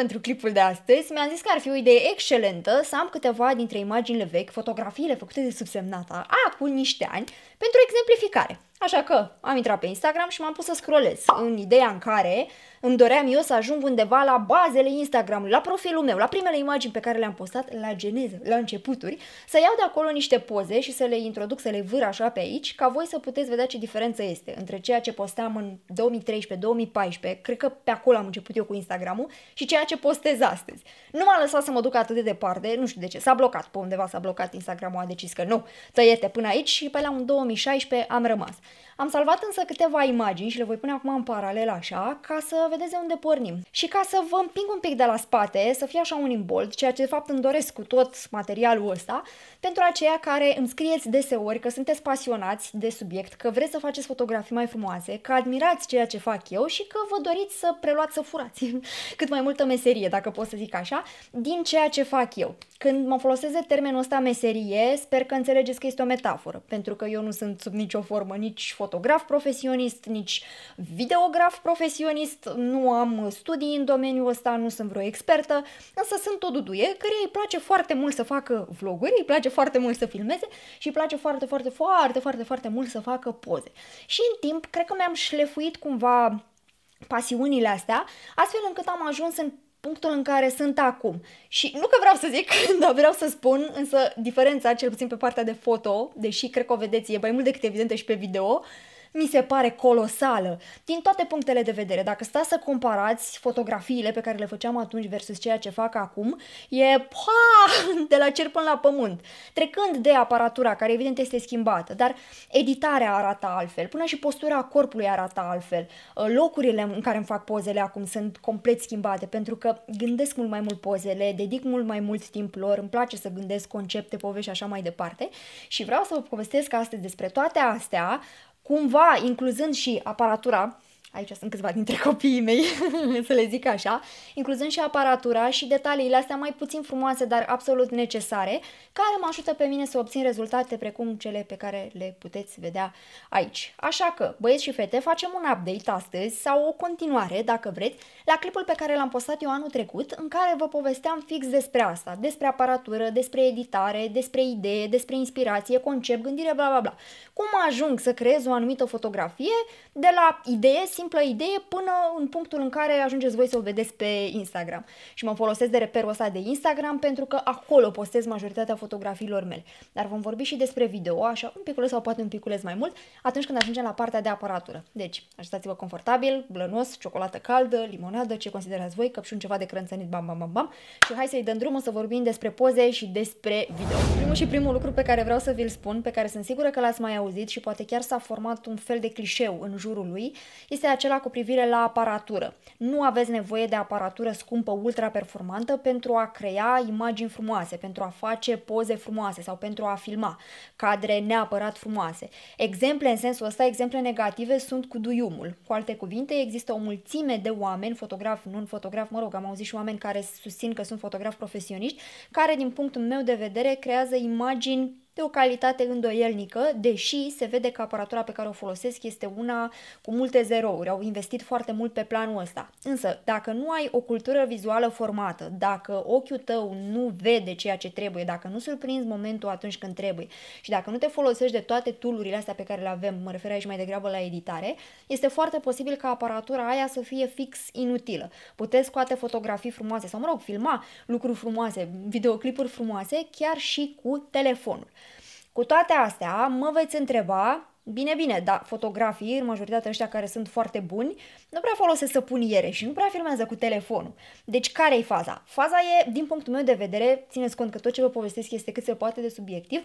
pentru clipul de astăzi, mi-am zis că ar fi o idee excelentă să am câteva dintre imaginile vechi, fotografiile făcute de subsemnata acum niște ani, pentru exemplificare. Așa că am intrat pe Instagram și m-am pus să scrollez în ideea în care îmi doream eu să ajung undeva la bazele Instagram, la profilul meu, la primele imagini pe care le-am postat, la geneză, la începuturi, să iau de acolo niște poze și să le introduc, să le vâr așa pe aici, ca voi să puteți vedea ce diferență este între ceea ce postam în 2013-2014, cred că pe acolo am început eu cu Instagramul, și ceea ce postez astăzi. Nu m-a lăsat să mă duc atât de departe, nu știu de ce, s-a blocat, pe undeva s-a blocat Instagramul, a decis că nu, tăiete până aici și pe la un 2016 am rămas. Am salvat însă câteva imagini și le voi pune acum în paralel așa, ca să vedeți de unde pornim. Și ca să vă împing un pic de la spate, să fie așa un imbold, ceea ce de fapt îmi doresc cu tot materialul ăsta, pentru aceia care îmi scrieți deseori că sunteți pasionați de subiect, că vreți să faceți fotografii mai frumoase, că admirați ceea ce fac eu și că vă doriți să preluați, să furați cât mai multă meserie, dacă pot să zic așa, din ceea ce fac eu. Când mă folosesc de termenul ăsta meserie, sper că înțelegeți că este o metaforă, pentru că eu nu sunt sub nicio formă nici fotograf profesionist, nici videograf profesionist, nu am studii în domeniul ăsta, nu sunt vreo expertă, însă sunt o duduie care îi place foarte mult să facă vloguri, îi place foarte mult să filmeze și îi place foarte, foarte, foarte, foarte, foarte mult să facă poze. Și în timp, cred că mi-am șlefuit cumva pasiunile astea, astfel încât am ajuns în punctul în care sunt acum. Și nu că vreau să zic, dar vreau să spun, însă diferența, cel puțin pe partea de foto, deși cred că o vedeți, e mai mult decât evidentă și pe video, uh, mi se pare colosală din toate punctele de vedere. Dacă stați să comparați fotografiile pe care le făceam atunci versus ceea ce fac acum, e pa, de la cer până la pământ. Trecând de aparatura, care evident este schimbată, dar editarea arată altfel, până și postura corpului arată altfel. Ă, locurile în care îmi fac pozele acum sunt complet schimbate, pentru că gândesc mult mai mult pozele, dedic mult mai mult timp lor, îmi place să gândesc concepte, povești și așa mai departe. Și vreau să vă povestesc astăzi despre toate astea, cumva incluzând și aparatura aici sunt câțiva dintre copiii mei, să le zic așa, incluzând și aparatura și detaliile astea mai puțin frumoase, dar absolut necesare, care mă ajută pe mine să obțin rezultate precum cele pe care le puteți vedea aici. Așa că, băieți și fete, facem un update astăzi sau o continuare, dacă vreți, la clipul pe care l-am postat eu anul trecut, în care vă povesteam fix despre asta, despre aparatură, despre editare, despre idee, despre inspirație, concept, gândire, bla bla bla. Cum ajung să creez o anumită fotografie de la idee, simplă idee până în punctul în care ajungeți voi să o vedeți pe Instagram. Și mă folosesc de reperul ăsta de Instagram pentru că acolo postez majoritatea fotografiilor mele. Dar vom vorbi și despre video, așa un piculeț sau poate un piculeț mai mult, atunci când ajungem la partea de aparatură. Deci, ajutați vă confortabil, blănos, ciocolată caldă, limonadă, ce considerați voi, căpșun ceva de crânțănit, bam, bam, bam, bam. Și hai să-i dăm drumul să vorbim despre poze și despre video. Primul și primul lucru pe care vreau să vi-l spun, pe care sunt sigură că l-ați mai auzit și poate chiar s-a format un fel de clișeu în jurul lui, este acela cu privire la aparatură. Nu aveți nevoie de aparatură scumpă ultra performantă pentru a crea imagini frumoase, pentru a face poze frumoase sau pentru a filma cadre neapărat frumoase. Exemple în sensul ăsta, exemple negative sunt cu duiumul. Cu alte cuvinte, există o mulțime de oameni, fotograf, non-fotograf, mă rog, am auzit și oameni care susțin că sunt fotografi profesioniști, care din punctul meu de vedere creează imagini de o calitate îndoielnică, deși se vede că aparatura pe care o folosesc este una cu multe zerouri, au investit foarte mult pe planul ăsta. Însă, dacă nu ai o cultură vizuală formată, dacă ochiul tău nu vede ceea ce trebuie, dacă nu surprinzi momentul atunci când trebuie și dacă nu te folosești de toate tulurile astea pe care le avem, mă refer aici mai degrabă la editare, este foarte posibil ca aparatura aia să fie fix inutilă. Puteți scoate fotografii frumoase sau, mă rog, filma lucruri frumoase, videoclipuri frumoase, chiar și cu telefonul. Cu toate astea, mă veți întreba, bine, bine, dar fotografii, în majoritatea ăștia care sunt foarte buni, nu prea folosesc săpuniere și nu prea filmează cu telefonul. Deci care e faza? Faza e, din punctul meu de vedere, țineți cont că tot ce vă povestesc este cât se poate de subiectiv,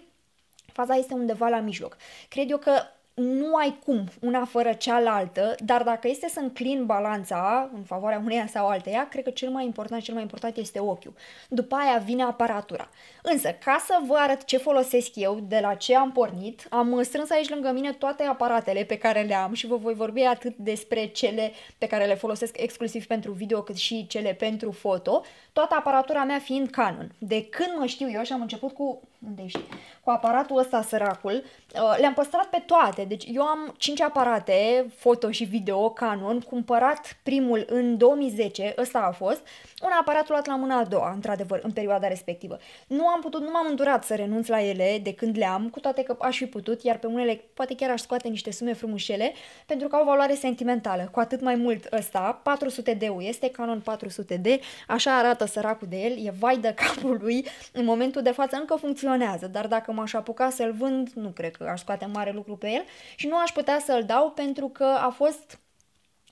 faza este undeva la mijloc. Cred eu că nu ai cum una fără cealaltă, dar dacă este să înclin balanța în favoarea uneia sau alteia, cred că cel mai important, cel mai important este ochiul. După aia vine aparatura. Însă, ca să vă arăt ce folosesc eu, de la ce am pornit, am strâns aici lângă mine toate aparatele pe care le am și vă voi vorbi atât despre cele pe care le folosesc exclusiv pentru video, cât și cele pentru foto, toată aparatura mea fiind Canon. De când mă știu eu și am început cu unde ești? Cu aparatul ăsta săracul. Uh, le-am păstrat pe toate. Deci eu am 5 aparate, foto și video, Canon, cumpărat primul în 2010, ăsta a fost. Un aparat luat la mâna a doua, într-adevăr, în perioada respectivă. Nu am putut, nu m-am îndurat să renunț la ele de când le am, cu toate că aș fi putut, iar pe unele poate chiar aș scoate niște sume frumușele, pentru că au valoare sentimentală. Cu atât mai mult ăsta, 400D-ul este Canon 400D, așa arată săracul de el, e vai de capul lui, în momentul de față încă funcționează funcționează, dar dacă m-aș apuca să-l vând, nu cred că aș scoate mare lucru pe el și nu aș putea să-l dau pentru că a fost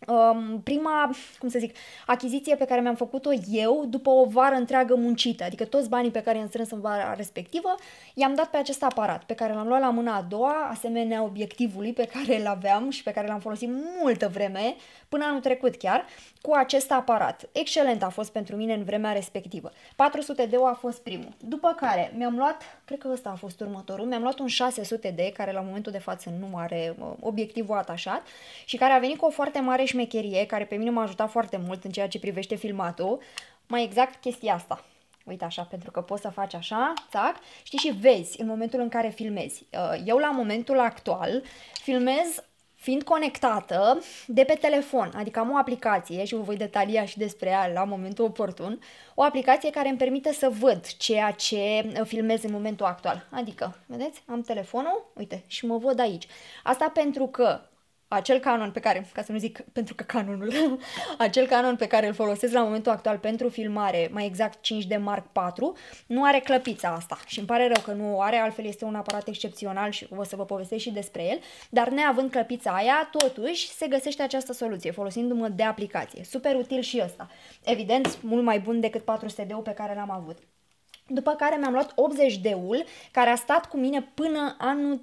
Um, prima, cum să zic, achiziție pe care mi-am făcut-o eu după o vară întreagă muncită, adică toți banii pe care i-am strâns în vara respectivă, i-am dat pe acest aparat pe care l-am luat la mâna a doua, asemenea obiectivului pe care îl aveam și pe care l-am folosit multă vreme, până anul trecut chiar, cu acest aparat. Excelent a fost pentru mine în vremea respectivă. 400 de a fost primul. După care mi-am luat cred că ăsta a fost următorul, mi-am luat un 600D, care la momentul de față nu are obiectivul atașat, și care a venit cu o foarte mare șmecherie, care pe mine m-a ajutat foarte mult în ceea ce privește filmatul, mai exact chestia asta. Uite așa, pentru că poți să faci așa, tac, știi și vezi în momentul în care filmezi. Uh, eu la momentul actual filmez fiind conectată de pe telefon, adică am o aplicație și vă voi detalia și despre ea la momentul oportun, o aplicație care îmi permite să văd ceea ce filmez în momentul actual. Adică, vedeți, am telefonul, uite, și mă văd aici. Asta pentru că acel canon pe care, ca să nu zic pentru că canonul, acel canon pe care îl folosesc la momentul actual pentru filmare, mai exact 5 d Mark IV, nu are clăpița asta și îmi pare rău că nu o are, altfel este un aparat excepțional și o să vă povestesc și despre el, dar neavând clăpița aia, totuși se găsește această soluție folosindu-mă de aplicație. Super util și ăsta. Evident, mult mai bun decât 400 de pe care l-am avut. După care mi-am luat 80 de ul care a stat cu mine până anul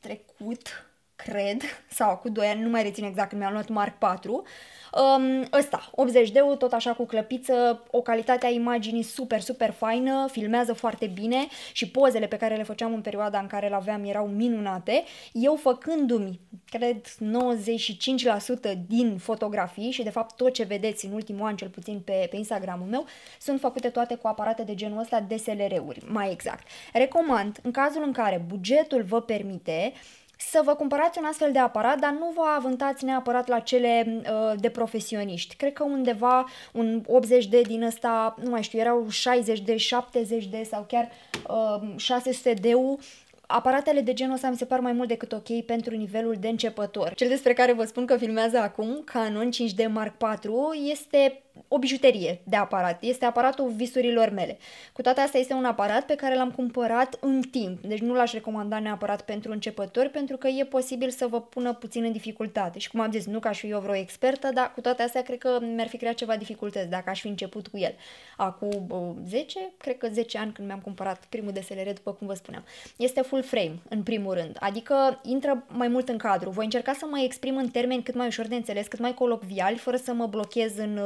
trecut, cred, sau cu 2 ani, nu mai rețin exact când mi-am luat Mark 4, um, ăsta, 80 de tot așa cu clăpiță, o calitate a imaginii super, super faină, filmează foarte bine și pozele pe care le făceam în perioada în care le aveam erau minunate. Eu făcându-mi, cred, 95% din fotografii și de fapt tot ce vedeți în ultimul an, cel puțin pe, pe Instagramul meu, sunt făcute toate cu aparate de genul ăsta DSLR-uri, mai exact. Recomand, în cazul în care bugetul vă permite, să vă cumpărați un astfel de aparat, dar nu vă avântați neapărat la cele uh, de profesioniști. Cred că undeva un 80 de din ăsta, nu mai știu, erau 60 de, 70 de sau chiar uh, 600 de u aparatele de genul ăsta mi se par mai mult decât ok pentru nivelul de începător. Cel despre care vă spun că filmează acum, Canon 5D Mark IV, este o bijuterie de aparat. Este aparatul visurilor mele. Cu toate astea este un aparat pe care l-am cumpărat în timp, deci nu l-aș recomanda neapărat pentru începători, pentru că e posibil să vă pună puțin în dificultate. Și cum am zis, nu că aș fi eu vreo expertă, dar cu toate astea cred că mi-ar fi creat ceva dificultăți dacă aș fi început cu el. Acum 10, cred că 10 ani când mi-am cumpărat primul DSLR, după cum vă spuneam. Este full frame, în primul rând, adică intră mai mult în cadru. Voi încerca să mă exprim în termeni cât mai ușor de înțeles, cât mai colocvial, fără să mă blochez în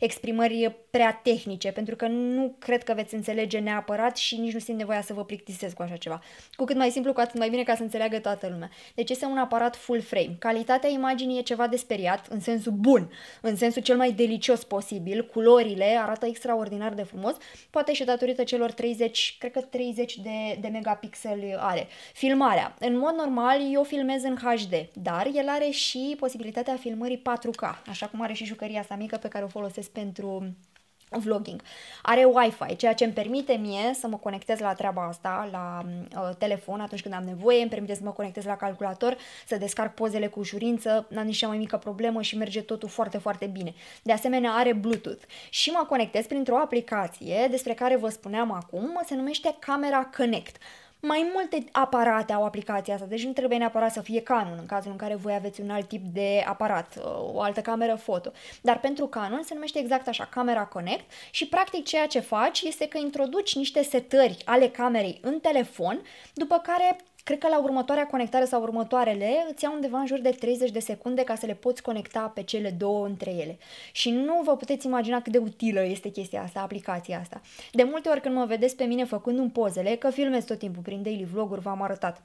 exprimări prea tehnice, pentru că nu cred că veți înțelege neapărat și nici nu simt nevoia să vă plictisesc cu așa ceva. Cu cât mai simplu, cu atât mai bine ca să înțeleagă toată lumea. Deci este un aparat full frame. Calitatea imaginii e ceva de speriat, în sensul bun, în sensul cel mai delicios posibil. Culorile arată extraordinar de frumos, poate și datorită celor 30, cred că 30 de, de megapixeli are. Filmarea. În mod normal, eu filmez în HD, dar el are și posibilitatea filmării 4K, așa cum are și jucăria asta mică pe care o folosesc folosesc pentru vlogging. Are Wi-Fi, ceea ce îmi permite mie să mă conectez la treaba asta, la uh, telefon atunci când am nevoie, îmi permite să mă conectez la calculator, să descarc pozele cu ușurință, n-am nici cea mai mică problemă și merge totul foarte, foarte bine. De asemenea, are Bluetooth și mă conectez printr-o aplicație despre care vă spuneam acum, se numește Camera Connect. Mai multe aparate au aplicația asta, deci nu trebuie neapărat să fie Canon în cazul în care voi aveți un alt tip de aparat, uh, o altă cameră foto. Dar pentru Canon se numește exact așa, Camera Connect și practic ceea ce faci este că introduci niște setări ale camerei în telefon, după care Cred că la următoarea conectare sau următoarele îți ia undeva în jur de 30 de secunde ca să le poți conecta pe cele două între ele. Și nu vă puteți imagina cât de utilă este chestia asta, aplicația asta. De multe ori când mă vedeți pe mine făcând un pozele, că filmez tot timpul prin daily vloguri, v-am arătat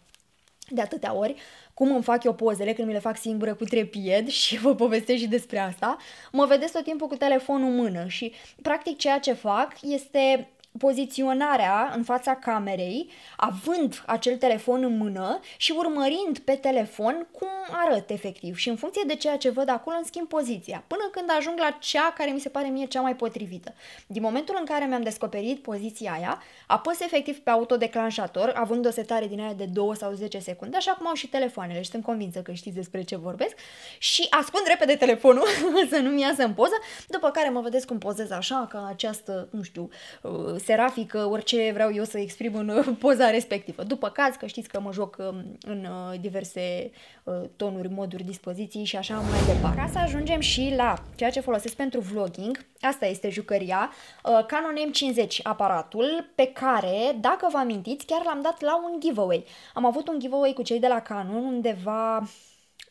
de atâtea ori cum îmi fac eu pozele când mi le fac singură cu trepied și vă povestesc și despre asta, mă vedeți tot timpul cu telefonul în mână și practic ceea ce fac este poziționarea în fața camerei, având acel telefon în mână și urmărind pe telefon cum arăt efectiv și în funcție de ceea ce văd acolo îmi schimb poziția, până când ajung la cea care mi se pare mie cea mai potrivită. Din momentul în care mi-am descoperit poziția aia, apăs efectiv pe autodeclanșator, având o setare din aia de 2 sau 10 secunde, așa cum au și telefoanele și sunt convinsă că știți despre ce vorbesc, și ascund repede telefonul să nu-mi iasă în poză, după care mă vedeți cum pozez așa, ca această, nu știu, uh, serafică, orice vreau eu să exprim în uh, poza respectivă. După caz, că știți că mă joc um, în uh, diverse uh, tonuri, moduri, dispoziții și așa mai departe. Ca să ajungem și la ceea ce folosesc pentru vlogging, asta este jucăria, Canon M50 aparatul, pe care, dacă vă amintiți, chiar l-am dat la un giveaway. Am avut un giveaway cu cei de la Canon undeva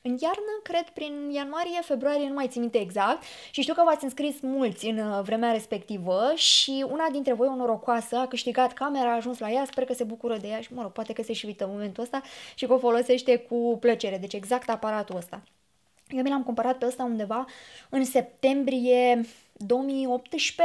în iarnă, cred, prin ianuarie, februarie, nu mai țin minte exact, și știu că v-ați înscris mulți în uh, vremea respectivă și una dintre voi, o norocoasă, a câștigat camera, a ajuns la ea, sper că se bucură de ea și, mă rog, poate că se și uită în momentul ăsta și că o folosește cu plăcere, deci exact aparatul ăsta. Eu mi l-am cumpărat pe ăsta undeva în septembrie 2018,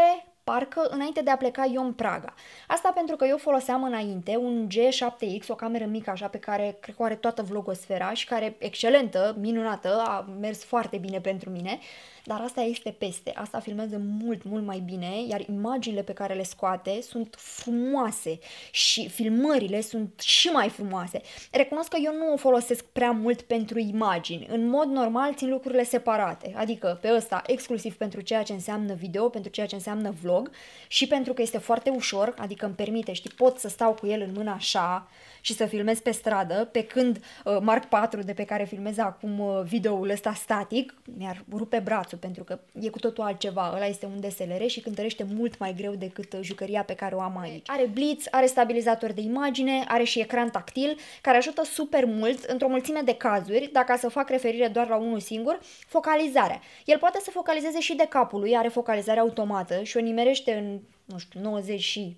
parcă înainte de a pleca eu în Praga. Asta pentru că eu foloseam înainte un G7X, o cameră mică așa pe care cred că are toată vlogosfera și care excelentă, minunată, a mers foarte bine pentru mine, dar asta este peste, asta filmează mult, mult mai bine, iar imaginile pe care le scoate sunt frumoase și filmările sunt și mai frumoase. Recunosc că eu nu o folosesc prea mult pentru imagini, în mod normal țin lucrurile separate, adică pe ăsta exclusiv pentru ceea ce înseamnă video, pentru ceea ce înseamnă vlog, blog și pentru că este foarte ușor, adică îmi permite, știi, pot să stau cu el în mână așa și să filmez pe stradă, pe când uh, Mark 4 de pe care filmez acum uh, videoul ăsta static, mi-ar rupe brațul pentru că e cu totul altceva, ăla este un DSLR și cântărește mult mai greu decât uh, jucăria pe care o am aici. Are blitz, are stabilizator de imagine, are și ecran tactil, care ajută super mult într-o mulțime de cazuri, dacă să fac referire doar la unul singur, focalizarea. El poate să focalizeze și de capul lui, are focalizare automată și o nimere urmărește în, nu știu, 90 și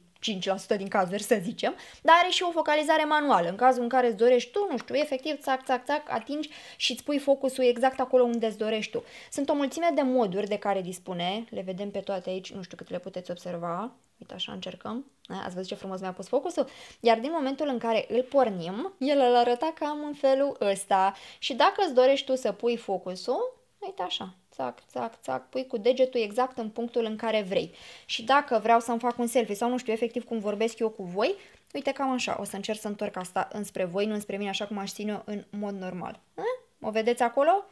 5% din cazuri, să zicem, dar are și o focalizare manuală, în cazul în care îți dorești tu, nu știu, efectiv, țac, țac, țac, atingi și îți pui focusul exact acolo unde îți dorești tu. Sunt o mulțime de moduri de care dispune, le vedem pe toate aici, nu știu cât le puteți observa, uite așa încercăm, ați văzut ce frumos mi-a pus focusul? Iar din momentul în care îl pornim, el îl arăta cam în felul ăsta și dacă îți dorești tu să pui focusul, uite așa, țac, țac, țac, pui cu degetul exact în punctul în care vrei. Și dacă vreau să-mi fac un selfie sau nu știu efectiv cum vorbesc eu cu voi, uite cam așa, o să încerc să întorc asta înspre voi, nu înspre mine, așa cum aș ține în mod normal. Hă? Hm? O vedeți acolo?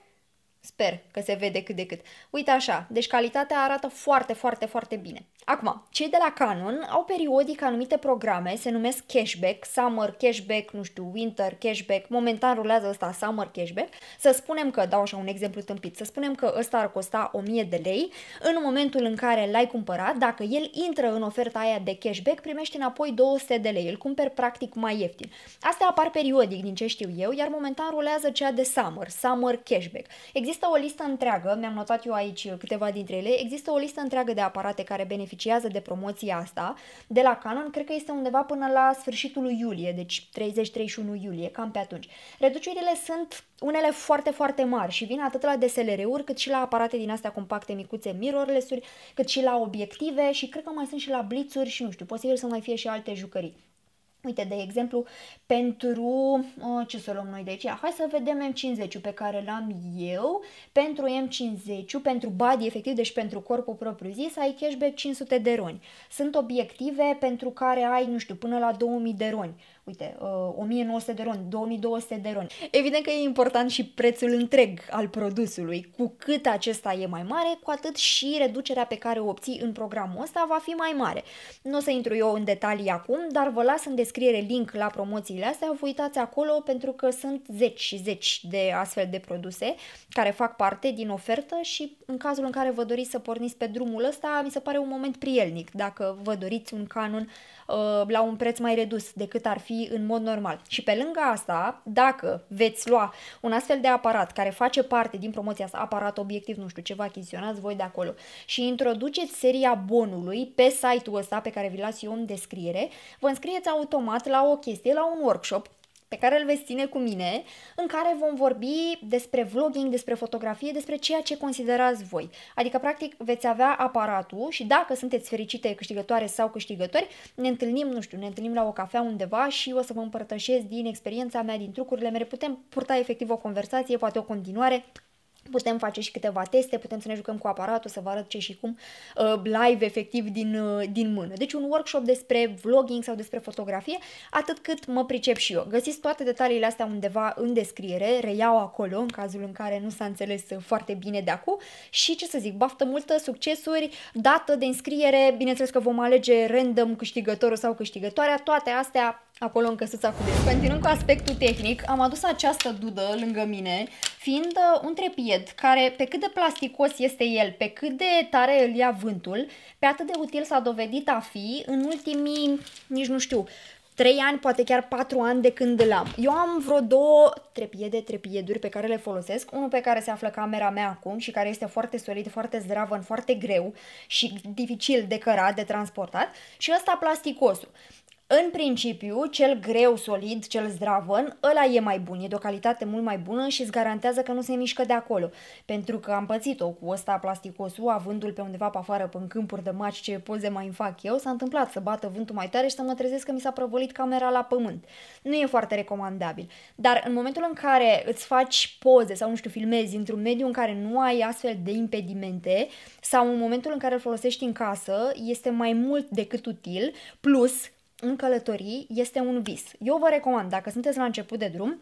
Sper că se vede cât de cât. Uite așa, deci calitatea arată foarte, foarte, foarte bine. Acum, cei de la Canon au periodic anumite programe, se numesc cashback, summer cashback, nu știu, winter cashback, momentan rulează ăsta summer cashback, să spunem că, dau așa un exemplu tâmpit, să spunem că ăsta ar costa 1000 de lei, în momentul în care l-ai cumpărat, dacă el intră în oferta aia de cashback, primești înapoi 200 de lei, îl cumperi practic mai ieftin. Astea apar periodic, din ce știu eu, iar momentan rulează cea de summer, summer cashback. Există o listă întreagă, mi-am notat eu aici câteva dintre ele, există o listă întreagă de aparate care beneficiază beneficiază de promoția asta, de la Canon, cred că este undeva până la sfârșitul lui iulie, deci 30-31 iulie, cam pe atunci. Reducerile sunt unele foarte, foarte mari și vin atât la DSLR-uri cât și la aparate din astea compacte, micuțe, mirrorless-uri, cât și la obiective și cred că mai sunt și la blitzuri și nu știu, posibil să mai fie și alte jucării. Uite, de exemplu, pentru, ce să luăm noi de aici? Hai să vedem M50 pe care l-am eu. Pentru M50, pentru body efectiv, deci pentru corpul propriu zis, ai cashback 500 de roni. Sunt obiective pentru care ai, nu știu, până la 2000 de roni uite, uh, 1900 de roni, 2200 de roni. Evident că e important și prețul întreg al produsului. Cu cât acesta e mai mare, cu atât și reducerea pe care o obții în programul ăsta va fi mai mare. Nu o să intru eu în detalii acum, dar vă las în descriere link la promoțiile astea, vă uitați acolo pentru că sunt zeci și zeci de astfel de produse care fac parte din ofertă și în cazul în care vă doriți să porniți pe drumul ăsta, mi se pare un moment prielnic dacă vă doriți un canon Uh, la un preț mai redus decât ar fi în mod normal. Și pe lângă asta, dacă veți lua un astfel de aparat care face parte din promoția asta, aparat obiectiv, nu știu, ce vă achiziționați voi de acolo și introduceți seria bonului pe site-ul ăsta pe care vi las eu în descriere, vă înscrieți automat la o chestie, la un workshop pe care îl veți ține cu mine, în care vom vorbi despre vlogging, despre fotografie, despre ceea ce considerați voi. Adică, practic, veți avea aparatul și dacă sunteți fericite câștigătoare sau câștigători, ne întâlnim, nu știu, ne întâlnim la o cafea undeva și o să vă împărtășesc din experiența mea, din trucurile mele, putem purta efectiv o conversație, poate o continuare, Putem face și câteva teste, putem să ne jucăm cu aparatul, să vă arăt ce și cum, uh, live efectiv din, uh, din mână. Deci un workshop despre vlogging sau despre fotografie, atât cât mă pricep și eu. Găsiți toate detaliile astea undeva în descriere, reiau acolo în cazul în care nu s-a înțeles uh, foarte bine de acum și ce să zic, baftă multă, succesuri, dată de înscriere, bineînțeles că vom alege random câștigătorul sau câștigătoarea, toate astea acolo în căsuța cu des. Continuând cu aspectul tehnic, am adus această dudă lângă mine, fiind uh, un trepied care, pe cât de plasticos este el, pe cât de tare îl ia vântul, pe atât de util s-a dovedit a fi în ultimii, nici nu știu, 3 ani, poate chiar 4 ani de când îl am. Eu am vreo două trepiede, trepieduri pe care le folosesc, unul pe care se află camera mea acum și care este foarte solid, foarte zdravăn, foarte greu și dificil de cărat, de transportat și ăsta plasticosul. În principiu, cel greu, solid, cel zdravăn, ăla e mai bun, e de o calitate mult mai bună și îți garantează că nu se mișcă de acolo. Pentru că am pățit-o cu ăsta plasticosul, avându-l pe undeva pe afară, pe în câmpuri de maci, ce poze mai îmi fac eu, s-a întâmplat să bată vântul mai tare și să mă trezesc că mi s-a prăvălit camera la pământ. Nu e foarte recomandabil. Dar în momentul în care îți faci poze sau, nu știu, filmezi într-un mediu în care nu ai astfel de impedimente sau în momentul în care îl folosești în casă, este mai mult decât util, plus în călătorii este un vis. Eu vă recomand, dacă sunteți la început de drum,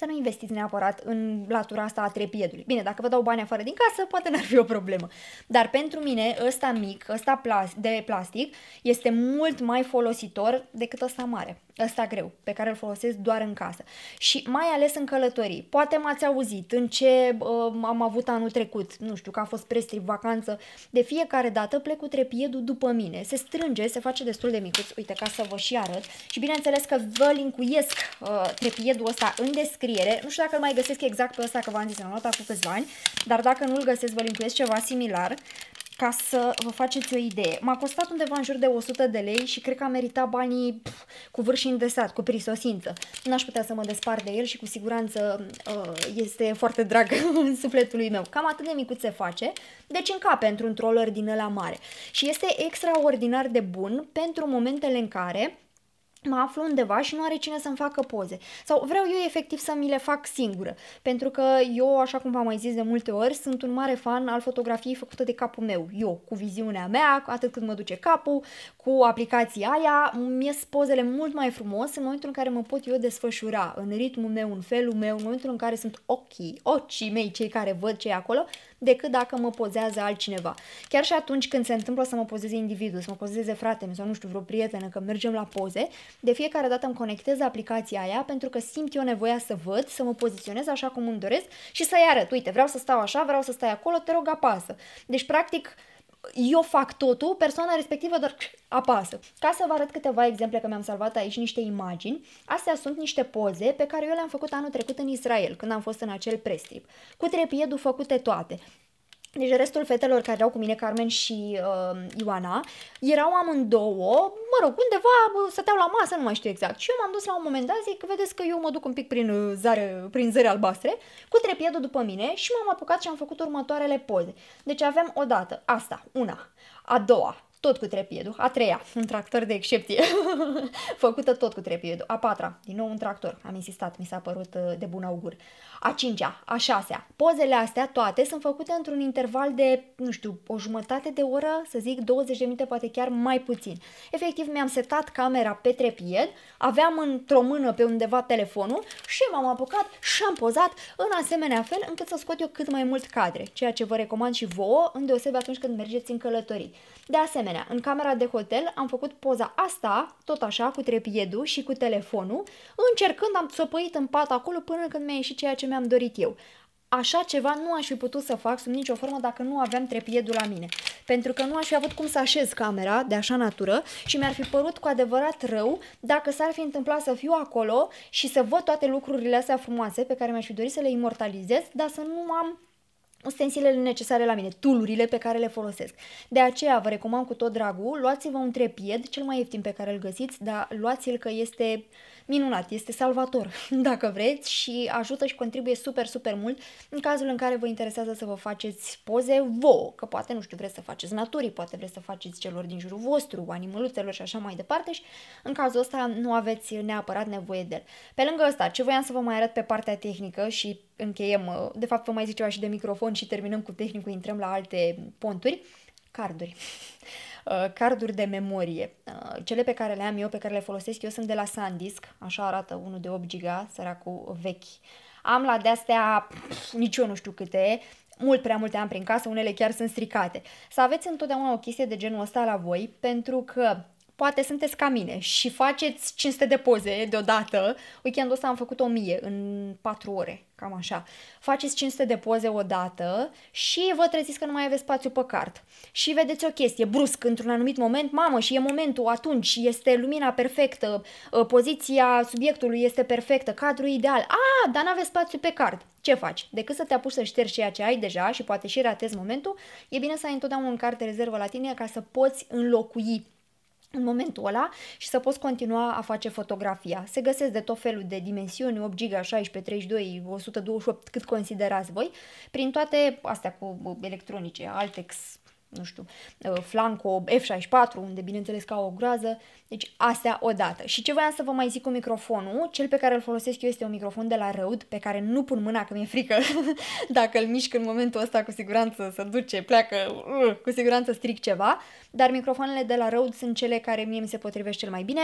să nu investiți neapărat în latura asta a trepiedului. Bine, dacă vă dau bani afară din casă, poate n-ar fi o problemă. Dar pentru mine, ăsta mic, ăsta plas- de plastic, este mult mai folositor decât ăsta mare, ăsta greu, pe care îl folosesc doar în casă. Și mai ales în călătorii. Poate m-ați auzit în ce uh, am avut anul trecut, nu știu, că a fost prestrip vacanță. De fiecare dată plec cu trepiedul după mine. Se strânge, se face destul de micuț, uite, ca să vă și arăt. Și bineînțeles că vă linkuiesc uh, trepiedul ăsta în descriere descriere. Nu știu dacă îl mai găsesc exact pe ăsta, că v-am zis, am luat acum câțiva ani, dar dacă nu-l găsesc, vă linkuiesc ceva similar ca să vă faceți o idee. M-a costat undeva în jur de 100 de lei și cred că a meritat banii pf, cu vârf și îndesat, cu prisosință. N-aș putea să mă despart de el și cu siguranță uh, este foarte drag în sufletului meu. Cam atât de micuț se face, deci încape într-un troller din ăla mare. Și este extraordinar de bun pentru momentele în care mă aflu undeva și nu are cine să-mi facă poze. Sau vreau eu efectiv să mi le fac singură, pentru că eu, așa cum v-am mai zis de multe ori, sunt un mare fan al fotografiei făcută de capul meu. Eu, cu viziunea mea, atât cât mă duce capul, cu aplicația aia, mi pozele mult mai frumos în momentul în care mă pot eu desfășura, în ritmul meu, în felul meu, în momentul în care sunt ochii, ochii mei, cei care văd ce e acolo, decât dacă mă pozează altcineva. Chiar și atunci când se întâmplă să mă pozeze individul, să mă pozeze fratele sau nu știu, vreo prietenă, că mergem la poze, de fiecare dată îmi conectez aplicația aia pentru că simt eu nevoia să văd, să mă poziționez așa cum îmi doresc și să-i arăt. Uite, vreau să stau așa, vreau să stai acolo, te rog apasă. Deci, practic, eu fac totul, persoana respectivă doar apasă. Ca să vă arăt câteva exemple, că mi-am salvat aici niște imagini, astea sunt niște poze pe care eu le-am făcut anul trecut în Israel, când am fost în acel prestrip, cu trepiedul făcute toate. Deci restul fetelor care erau cu mine, Carmen și uh, Ioana, erau amândouă, mă rog, undeva stăteau la masă, nu mai știu exact. Și eu m-am dus la un moment dat, zic, vedeți că eu mă duc un pic prin, uh, zare, prin zări albastre, cu trepiedul după mine și m-am apucat și am făcut următoarele poze. Deci avem o dată, asta, una, a doua, tot cu trepiedul, a treia, un tractor de excepție, făcută tot cu trepiedul, a patra, din nou un tractor, am insistat, mi s-a părut uh, de bun augur, a cincea, a șasea, pozele astea toate sunt făcute într-un interval de, nu știu, o jumătate de oră, să zic 20 de minute, poate chiar mai puțin. Efectiv, mi-am setat camera pe trepied, aveam într-o mână pe undeva telefonul și m-am apucat și am pozat în asemenea fel încât să scot eu cât mai mult cadre, ceea ce vă recomand și vouă, îndeosebi atunci când mergeți în călătorii. De asemenea, asemenea, în camera de hotel am făcut poza asta, tot așa, cu trepiedul și cu telefonul, încercând am țopăit în pat acolo până când mi-a ieșit ceea ce mi-am dorit eu. Așa ceva nu aș fi putut să fac sub nicio formă dacă nu aveam trepiedul la mine, pentru că nu aș fi avut cum să așez camera de așa natură și mi-ar fi părut cu adevărat rău dacă s-ar fi întâmplat să fiu acolo și să văd toate lucrurile astea frumoase pe care mi-aș fi dorit să le imortalizez, dar să nu am ustensilele necesare la mine, tulurile pe care le folosesc. De aceea vă recomand cu tot dragul, luați-vă un trepied, cel mai ieftin pe care îl găsiți, dar luați-l că este minunat, este salvator, dacă vreți, și ajută și contribuie super, super mult în cazul în care vă interesează să vă faceți poze vouă, că poate, nu știu, vreți să faceți naturii, poate vreți să faceți celor din jurul vostru, animăluțelor și așa mai departe și în cazul ăsta nu aveți neapărat nevoie de el. Pe lângă asta, ce voiam să vă mai arăt pe partea tehnică și încheiem, de fapt vă mai zic ceva și de microfon și terminăm cu tehnicul, intrăm la alte ponturi, carduri. Uh, carduri de memorie. Uh, cele pe care le am eu, pe care le folosesc eu, sunt de la SanDisk, așa arată unul de 8 giga, săracul vechi. Am la de-astea, nici eu nu știu câte, mult prea multe am prin casă, unele chiar sunt stricate. Să aveți întotdeauna o chestie de genul ăsta la voi, pentru că poate sunteți ca mine și faceți 500 de poze deodată. Weekendul ăsta am făcut 1000 în 4 ore, cam așa. Faceți 500 de poze odată și vă treziți că nu mai aveți spațiu pe card. Și vedeți o chestie brusc, într-un anumit moment, mamă, și e momentul atunci, este lumina perfectă, ă, poziția subiectului este perfectă, cadrul ideal. A, dar nu aveți spațiu pe card. Ce faci? Decât să te apuci să ștergi ceea ce ai deja și poate și ratezi momentul, e bine să ai întotdeauna un card de rezervă la tine ca să poți înlocui în momentul ăla și să poți continua a face fotografia. Se găsesc de tot felul de dimensiuni, 8 GB, 16, 32, 128, cât considerați voi, prin toate astea cu electronice, Altex, nu știu, uh, Flanco F64, unde bineînțeles ca o groază, deci astea odată. Și ce voiam să vă mai zic cu microfonul, cel pe care îl folosesc eu este un microfon de la Rode, pe care nu pun mâna că mi-e frică, dacă îl mișc în momentul ăsta cu siguranță se duce, pleacă, uh, cu siguranță stric ceva, dar microfoanele de la Rode sunt cele care mie mi se potrivește cel mai bine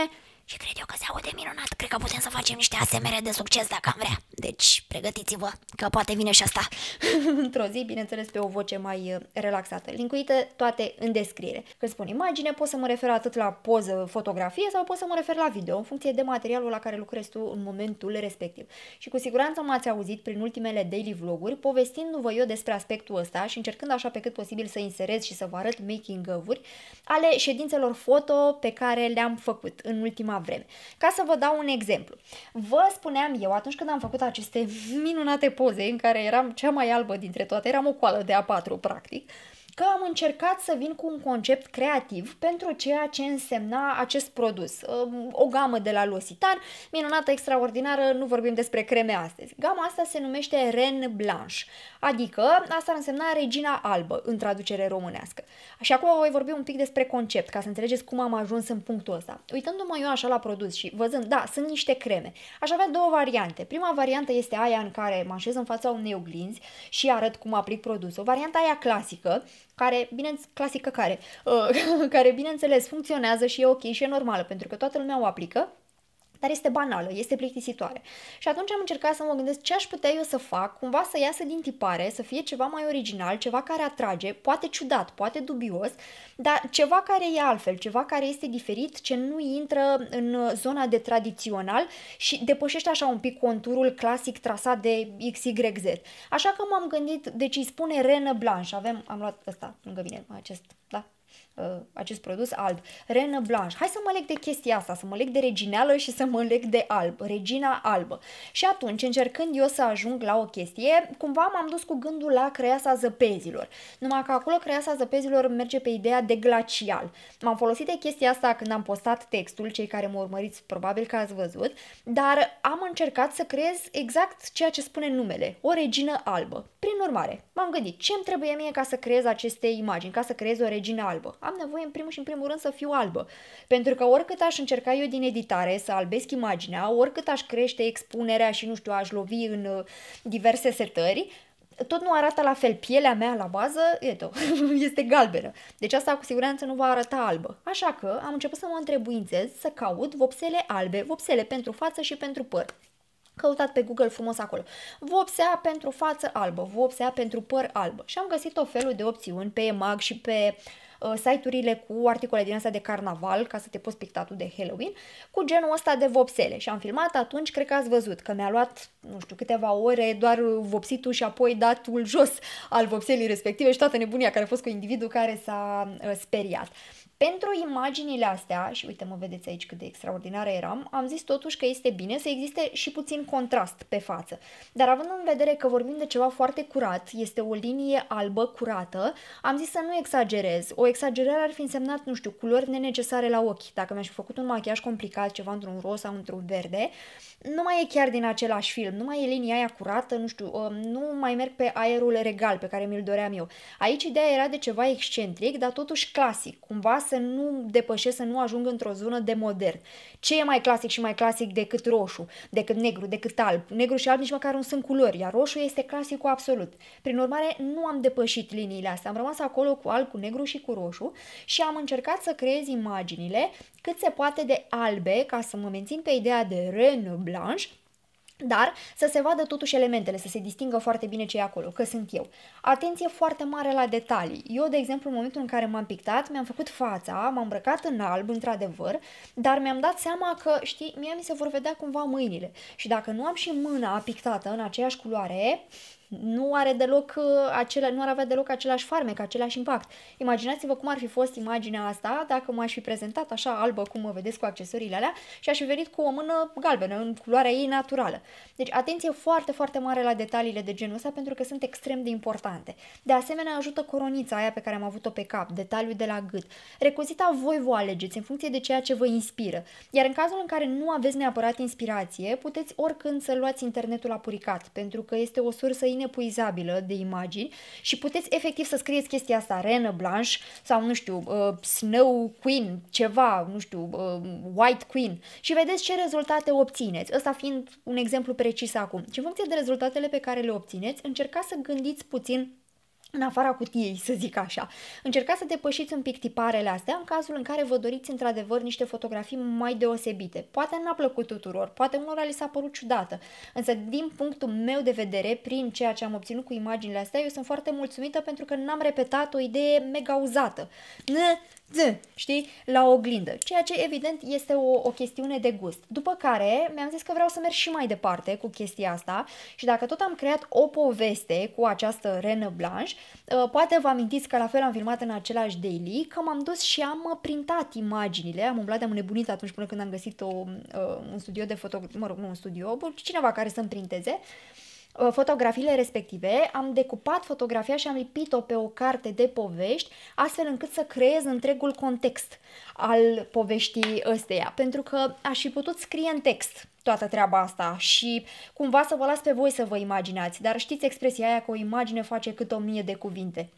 și cred eu că se aude minunat. Cred că putem să facem niște asemere de succes dacă am vrea. Deci, pregătiți-vă că poate vine și asta într-o zi, bineînțeles, pe o voce mai uh, relaxată. Linkuite toate în descriere. Când spun imagine, pot să mă refer atât la poză, fotografie sau pot să mă refer la video, în funcție de materialul la care lucrezi tu în momentul respectiv. Și cu siguranță m-ați auzit prin ultimele daily vloguri, povestindu-vă eu despre aspectul ăsta și încercând așa pe cât posibil să inserez și să vă arăt making-uri ale ședințelor foto pe care le-am făcut în ultima vreme. Ca să vă dau un exemplu. Vă spuneam eu, atunci când am făcut aceste minunate poze în care eram cea mai albă dintre toate, eram o coală de A4 practic, uh, că am încercat să vin cu un concept creativ pentru ceea ce însemna acest produs. O gamă de la Lositan, minunată, extraordinară, nu vorbim despre creme astăzi. Gama asta se numește Ren Blanche, adică asta ar însemna Regina Albă în traducere românească. Și acum voi vorbi un pic despre concept, ca să înțelegeți cum am ajuns în punctul ăsta. Uitându-mă eu așa la produs și văzând, da, sunt niște creme, aș avea două variante. Prima variantă este aia în care mă așez în fața unei oglinzi și arăt cum aplic produsul. Varianta aia clasică, care, bine, clasică care, uh, care bineînțeles funcționează și e ok și e normală pentru că toată lumea o aplică, dar este banală, este plictisitoare. Și atunci am încercat să mă gândesc ce aș putea eu să fac, cumva să iasă din tipare, să fie ceva mai original, ceva care atrage, poate ciudat, poate dubios, dar ceva care e altfel, ceva care este diferit, ce nu intră în zona de tradițional și depășește așa un pic conturul clasic trasat de XYZ. Așa că m-am gândit, deci îi spune Renă Blanche, avem, am luat ăsta lângă mine, acest uh, acest produs alb. Renă blanș. Hai să mă leg de chestia asta, să mă leg de regineală și să mă leg de alb, regina albă. Și atunci, încercând eu să ajung la o chestie, cumva m-am dus cu gândul la creasa zăpezilor. Numai că acolo creasa zăpezilor merge pe ideea de glacial. M-am folosit de chestia asta când am postat textul, cei care mă urmăriți probabil că ați văzut, dar am încercat să creez exact ceea ce spune numele, o regină albă. Prin urmare, m-am gândit ce îmi trebuie mie ca să creez aceste imagini, ca să creez o regină albă. Am nevoie în primul și în primul rând să fiu albă, pentru că oricât aș încerca eu din editare să albesc imaginea, oricât aș crește expunerea și nu știu, aș lovi în uh, diverse setări, tot nu arată la fel. Pielea mea la bază eto, este galbenă. Deci asta cu siguranță nu va arăta albă. Așa că am început să mă întrebuințez, să caut vopsele albe, vopsele pentru față și pentru păr căutat pe Google frumos acolo. Vopsea pentru față albă, vopsea pentru păr albă și am găsit o felul de opțiuni pe EMAG și pe uh, site-urile cu articole din astea de carnaval, ca să te poți pictatul de Halloween, cu genul ăsta de vopsele. Și am filmat atunci, cred că ați văzut, că mi-a luat, nu știu, câteva ore doar vopsitul și apoi datul jos al vopselii respective și toată nebunia care a fost cu individul care s-a uh, speriat. Pentru imaginile astea, și uite mă vedeți aici cât de extraordinară eram, am zis totuși că este bine să existe și puțin contrast pe față. Dar având în vedere că vorbim de ceva foarte curat, este o linie albă curată, am zis să nu exagerez. O exagerare ar fi însemnat, nu știu, culori nenecesare la ochi. Dacă mi-aș fi făcut un machiaj complicat, ceva într-un ros sau într-un verde, nu mai e chiar din același film, nu mai e linia aia curată, nu știu, um, nu mai merg pe aerul regal pe care mi-l doream eu. Aici ideea era de ceva excentric, dar totuși clasic, cumva să nu depășesc, să nu ajung într-o zonă de modern. Ce e mai clasic și mai clasic decât roșu, decât negru, decât alb? Negru și alb nici măcar nu sunt culori, iar roșu este clasicul absolut. Prin urmare, nu am depășit liniile astea, am rămas acolo cu alb, cu negru și cu roșu și am încercat să creez imaginile cât se poate de albe ca să mă mențin pe ideea de ren Blanche, dar să se vadă totuși elementele, să se distingă foarte bine ce e acolo, că sunt eu. Atenție foarte mare la detalii. Eu, de exemplu, în momentul în care m-am pictat, mi-am făcut fața, m-am îmbrăcat în alb, într-adevăr, dar mi-am dat seama că, știi, mie mi se vor vedea cumva mâinile. Și dacă nu am și mâna pictată în aceeași culoare, nu are deloc uh, acela, nu ar avea deloc același farmec, același impact. Imaginați-vă cum ar fi fost imaginea asta dacă m-aș fi prezentat așa albă cum mă vedeți cu accesoriile alea și aș fi venit cu o mână galbenă, în culoarea ei naturală. Deci atenție foarte, foarte mare la detaliile de genul ăsta pentru că sunt extrem de importante. De asemenea ajută coronița aia pe care am avut-o pe cap, detaliul de la gât. Recozita voi vă alegeți în funcție de ceea ce vă inspiră. Iar în cazul în care nu aveți neapărat inspirație, puteți oricând să luați internetul apuricat, pentru că este o sursă inepuizabilă de imagini și puteți efectiv să scrieți chestia asta, Rena Blanche sau nu știu, uh, Snow Queen, ceva, nu știu, uh, White Queen și vedeți ce rezultate obțineți. Ăsta fiind un exemplu precis acum. Și în funcție de rezultatele pe care le obțineți, încercați să gândiți puțin în afara cutiei, să zic așa. Încercați să depășiți un pic tiparele astea în cazul în care vă doriți într-adevăr niște fotografii mai deosebite. Poate n-a plăcut tuturor, poate unora li s-a părut ciudată, însă din punctul meu de vedere, prin ceea ce am obținut cu imaginile astea, eu sunt foarte mulțumită pentru că n-am repetat o idee mega uzată z, știi, la oglindă, ceea ce evident este o, o chestiune de gust. După care mi-am zis că vreau să merg și mai departe cu chestia asta și dacă tot am creat o poveste cu această renă blanche, uh, poate vă amintiți că la fel am filmat în același daily, că m-am dus și am uh, printat imaginile, am umblat, am nebunit atunci până când am găsit o, uh, un studio de fotografie, mă rog, nu un studio, cineva care să-mi printeze, Uh, fotografiile respective, am decupat fotografia și am lipit-o pe o carte de povești, astfel încât să creez întregul context al poveștii ăsteia, pentru că aș fi putut scrie în text toată treaba asta și cumva să vă las pe voi să vă imaginați, dar știți expresia aia că o imagine face cât o mie de cuvinte.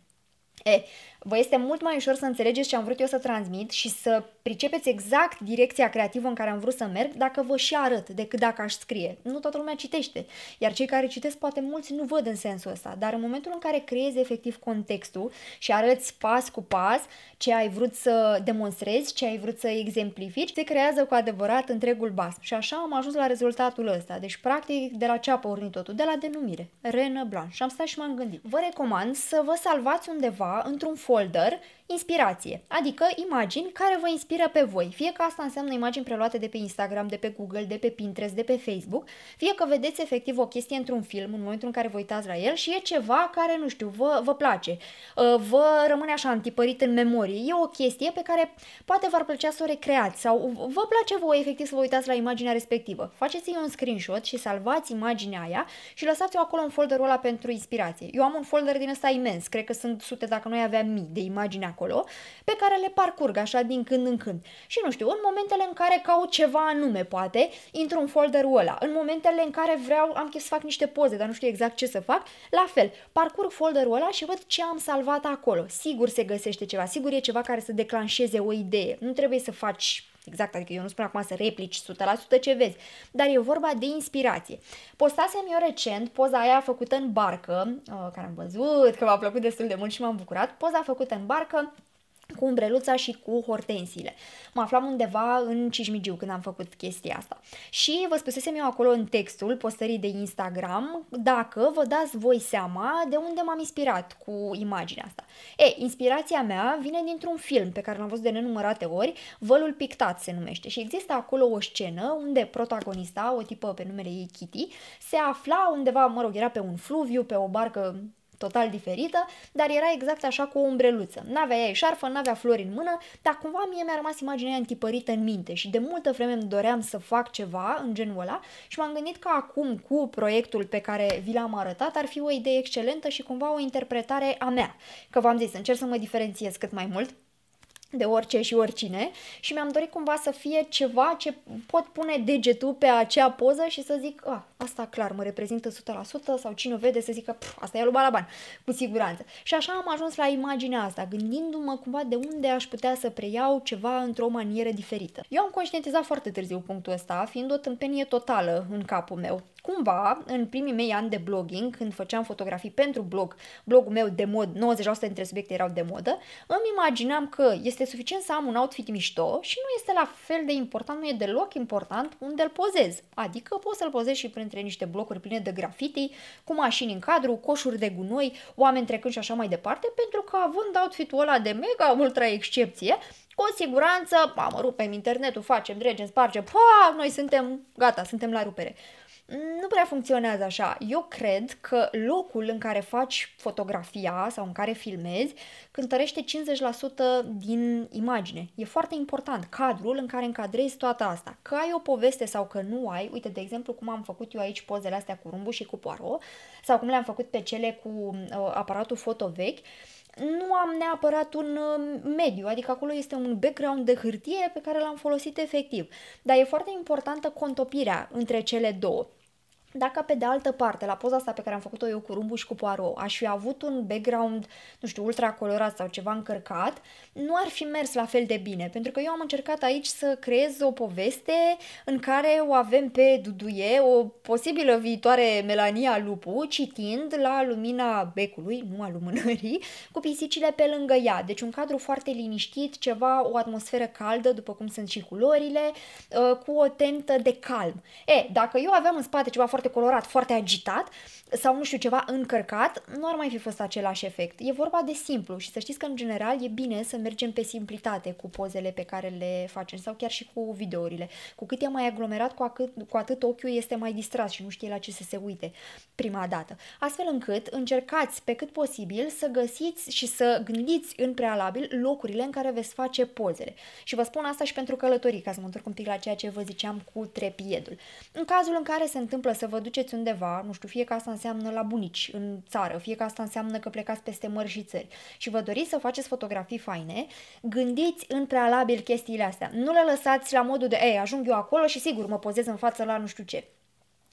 E, vă este mult mai ușor să înțelegeți ce am vrut eu să transmit și să pricepeți exact direcția creativă în care am vrut să merg dacă vă și arăt decât dacă aș scrie. Nu toată lumea citește, iar cei care citesc poate mulți nu văd în sensul ăsta, dar în momentul în care creezi efectiv contextul și arăți pas cu pas ce ai vrut să demonstrezi, ce ai vrut să exemplifici, se creează cu adevărat întregul bas. Și așa am ajuns la rezultatul ăsta. Deci, practic, de la ce a pornit totul? De la denumire. Renă Blanc. Și am stat și m-am gândit. Vă recomand să vă salvați undeva într-un folder Inspirație, adică imagini care vă inspiră pe voi, fie că asta înseamnă imagini preluate de pe Instagram, de pe Google, de pe Pinterest, de pe Facebook, fie că vedeți efectiv o chestie într-un film în momentul în care vă uitați la el și e ceva care, nu știu, vă, vă place, uh, vă rămâne așa întipărit în memorie, e o chestie pe care poate v-ar plăcea să o recreați sau vă place voi efectiv să vă uitați la imaginea respectivă. Faceți un screenshot și salvați imaginea aia și lăsați-o acolo în folderul ăla pentru inspirație. Eu am un folder din ăsta imens, cred că sunt sute, dacă noi aveam mii de imagini acolo, pe care le parcurg așa din când în când. Și nu știu, în momentele în care caut ceva anume, poate, intru în folderul ăla. În momentele în care vreau, am chef să fac niște poze, dar nu știu exact ce să fac, la fel, parcurg folderul ăla și văd ce am salvat acolo. Sigur se găsește ceva, sigur e ceva care să declanșeze o idee. Nu trebuie să faci exact, adică eu nu spun acum să replici 100% ce vezi, dar e vorba de inspirație. Postasem eu recent poza aia făcută în barcă, uh, care am văzut că v-a plăcut destul de mult și m-am bucurat, poza făcută în barcă cu umbreluța și cu hortensiile. Mă aflam undeva în Cismigiu când am făcut chestia asta. Și vă spusesem eu acolo în textul postării de Instagram dacă vă dați voi seama de unde m-am inspirat cu imaginea asta. E, inspirația mea vine dintr-un film pe care l-am văzut de nenumărate ori, Vălul pictat se numește și există acolo o scenă unde protagonista, o tipă pe numele ei Kitty, se afla undeva, mă rog, era pe un fluviu, pe o barcă total diferită, dar era exact așa cu o umbreluță. N-avea ei șarfă, n-avea flori în mână, dar cumva mie mi-a rămas imaginea întipărită în minte și de multă vreme îmi doream să fac ceva în genul ăla și m-am gândit că acum cu proiectul pe care vi l-am arătat ar fi o idee excelentă și cumva o interpretare a mea. Că v-am zis, încerc să mă diferențiez cât mai mult de orice și oricine și mi-am dorit cumva să fie ceva ce pot pune degetul pe acea poză și să zic, a, ah, asta clar mă reprezintă 100% sau cine o vede să zică, asta e la bani, cu siguranță. Și așa am ajuns la imaginea asta, gândindu-mă cumva de unde aș putea să preiau ceva într-o manieră diferită. Eu am conștientizat foarte târziu punctul ăsta, fiind o tâmpenie totală în capul meu. Cumva, în primii mei ani de blogging, când făceam fotografii pentru blog, blogul meu de mod, 90% dintre subiecte erau de modă, îmi imaginam că este suficient să am un outfit mișto și nu este la fel de important, nu e deloc important unde îl pozez. Adică poți să-l pozezi și printre niște blocuri pline de grafiti, cu mașini în cadru, coșuri de gunoi, oameni trecând și așa mai departe, pentru că având outfit ăla de mega ultra excepție, cu siguranță, mamă, rupem internetul, facem, dregem, spargem, pa, noi suntem, gata, suntem la rupere nu prea funcționează așa. Eu cred că locul în care faci fotografia sau în care filmezi cântărește 50% din imagine. E foarte important cadrul în care încadrezi toată asta. Că ai o poveste sau că nu ai, uite de exemplu cum am făcut eu aici pozele astea cu Rumbu și cu poaro, sau cum le-am făcut pe cele cu uh, aparatul foto vechi, nu am neapărat un uh, mediu, adică acolo este un background de hârtie pe care l-am folosit efectiv. Dar e foarte importantă contopirea între cele două. Dacă pe de altă parte, la poza asta pe care am făcut-o eu cu Rumbu și cu poarou, aș fi avut un background, nu știu, ultra colorat sau ceva încărcat, nu ar fi mers la fel de bine, pentru că eu am încercat aici să creez o poveste în care o avem pe Duduie, o posibilă viitoare Melania Lupu, citind la lumina becului, nu a lumânării, cu pisicile pe lângă ea. Deci un cadru foarte liniștit, ceva, o atmosferă caldă, după cum sunt și culorile, uh, cu o tentă de calm. E, dacă eu aveam în spate ceva foarte foarte colorat, foarte agitat sau nu știu ceva încărcat, nu ar mai fi fost același efect. E vorba de simplu și să știți că în general e bine să mergem pe simplitate cu pozele pe care le facem sau chiar și cu videourile. Cu cât e mai aglomerat, cu, atât, cu atât ochiul este mai distras și nu știe la ce să se uite prima dată. Astfel încât încercați pe cât posibil să găsiți și să gândiți în prealabil locurile în care veți face pozele. Și vă spun asta și pentru călătorii, ca să mă întorc un pic la ceea ce vă ziceam cu trepiedul. În cazul în care se întâmplă să vă duceți undeva, nu știu, fie că asta înseamnă la bunici, în țară, fie că asta înseamnă că plecați peste mări și țări și vă doriți să faceți fotografii faine, gândiți în prealabil chestiile astea. Nu le lăsați la modul de, ei, ajung eu acolo și sigur mă pozez în față la nu știu ce.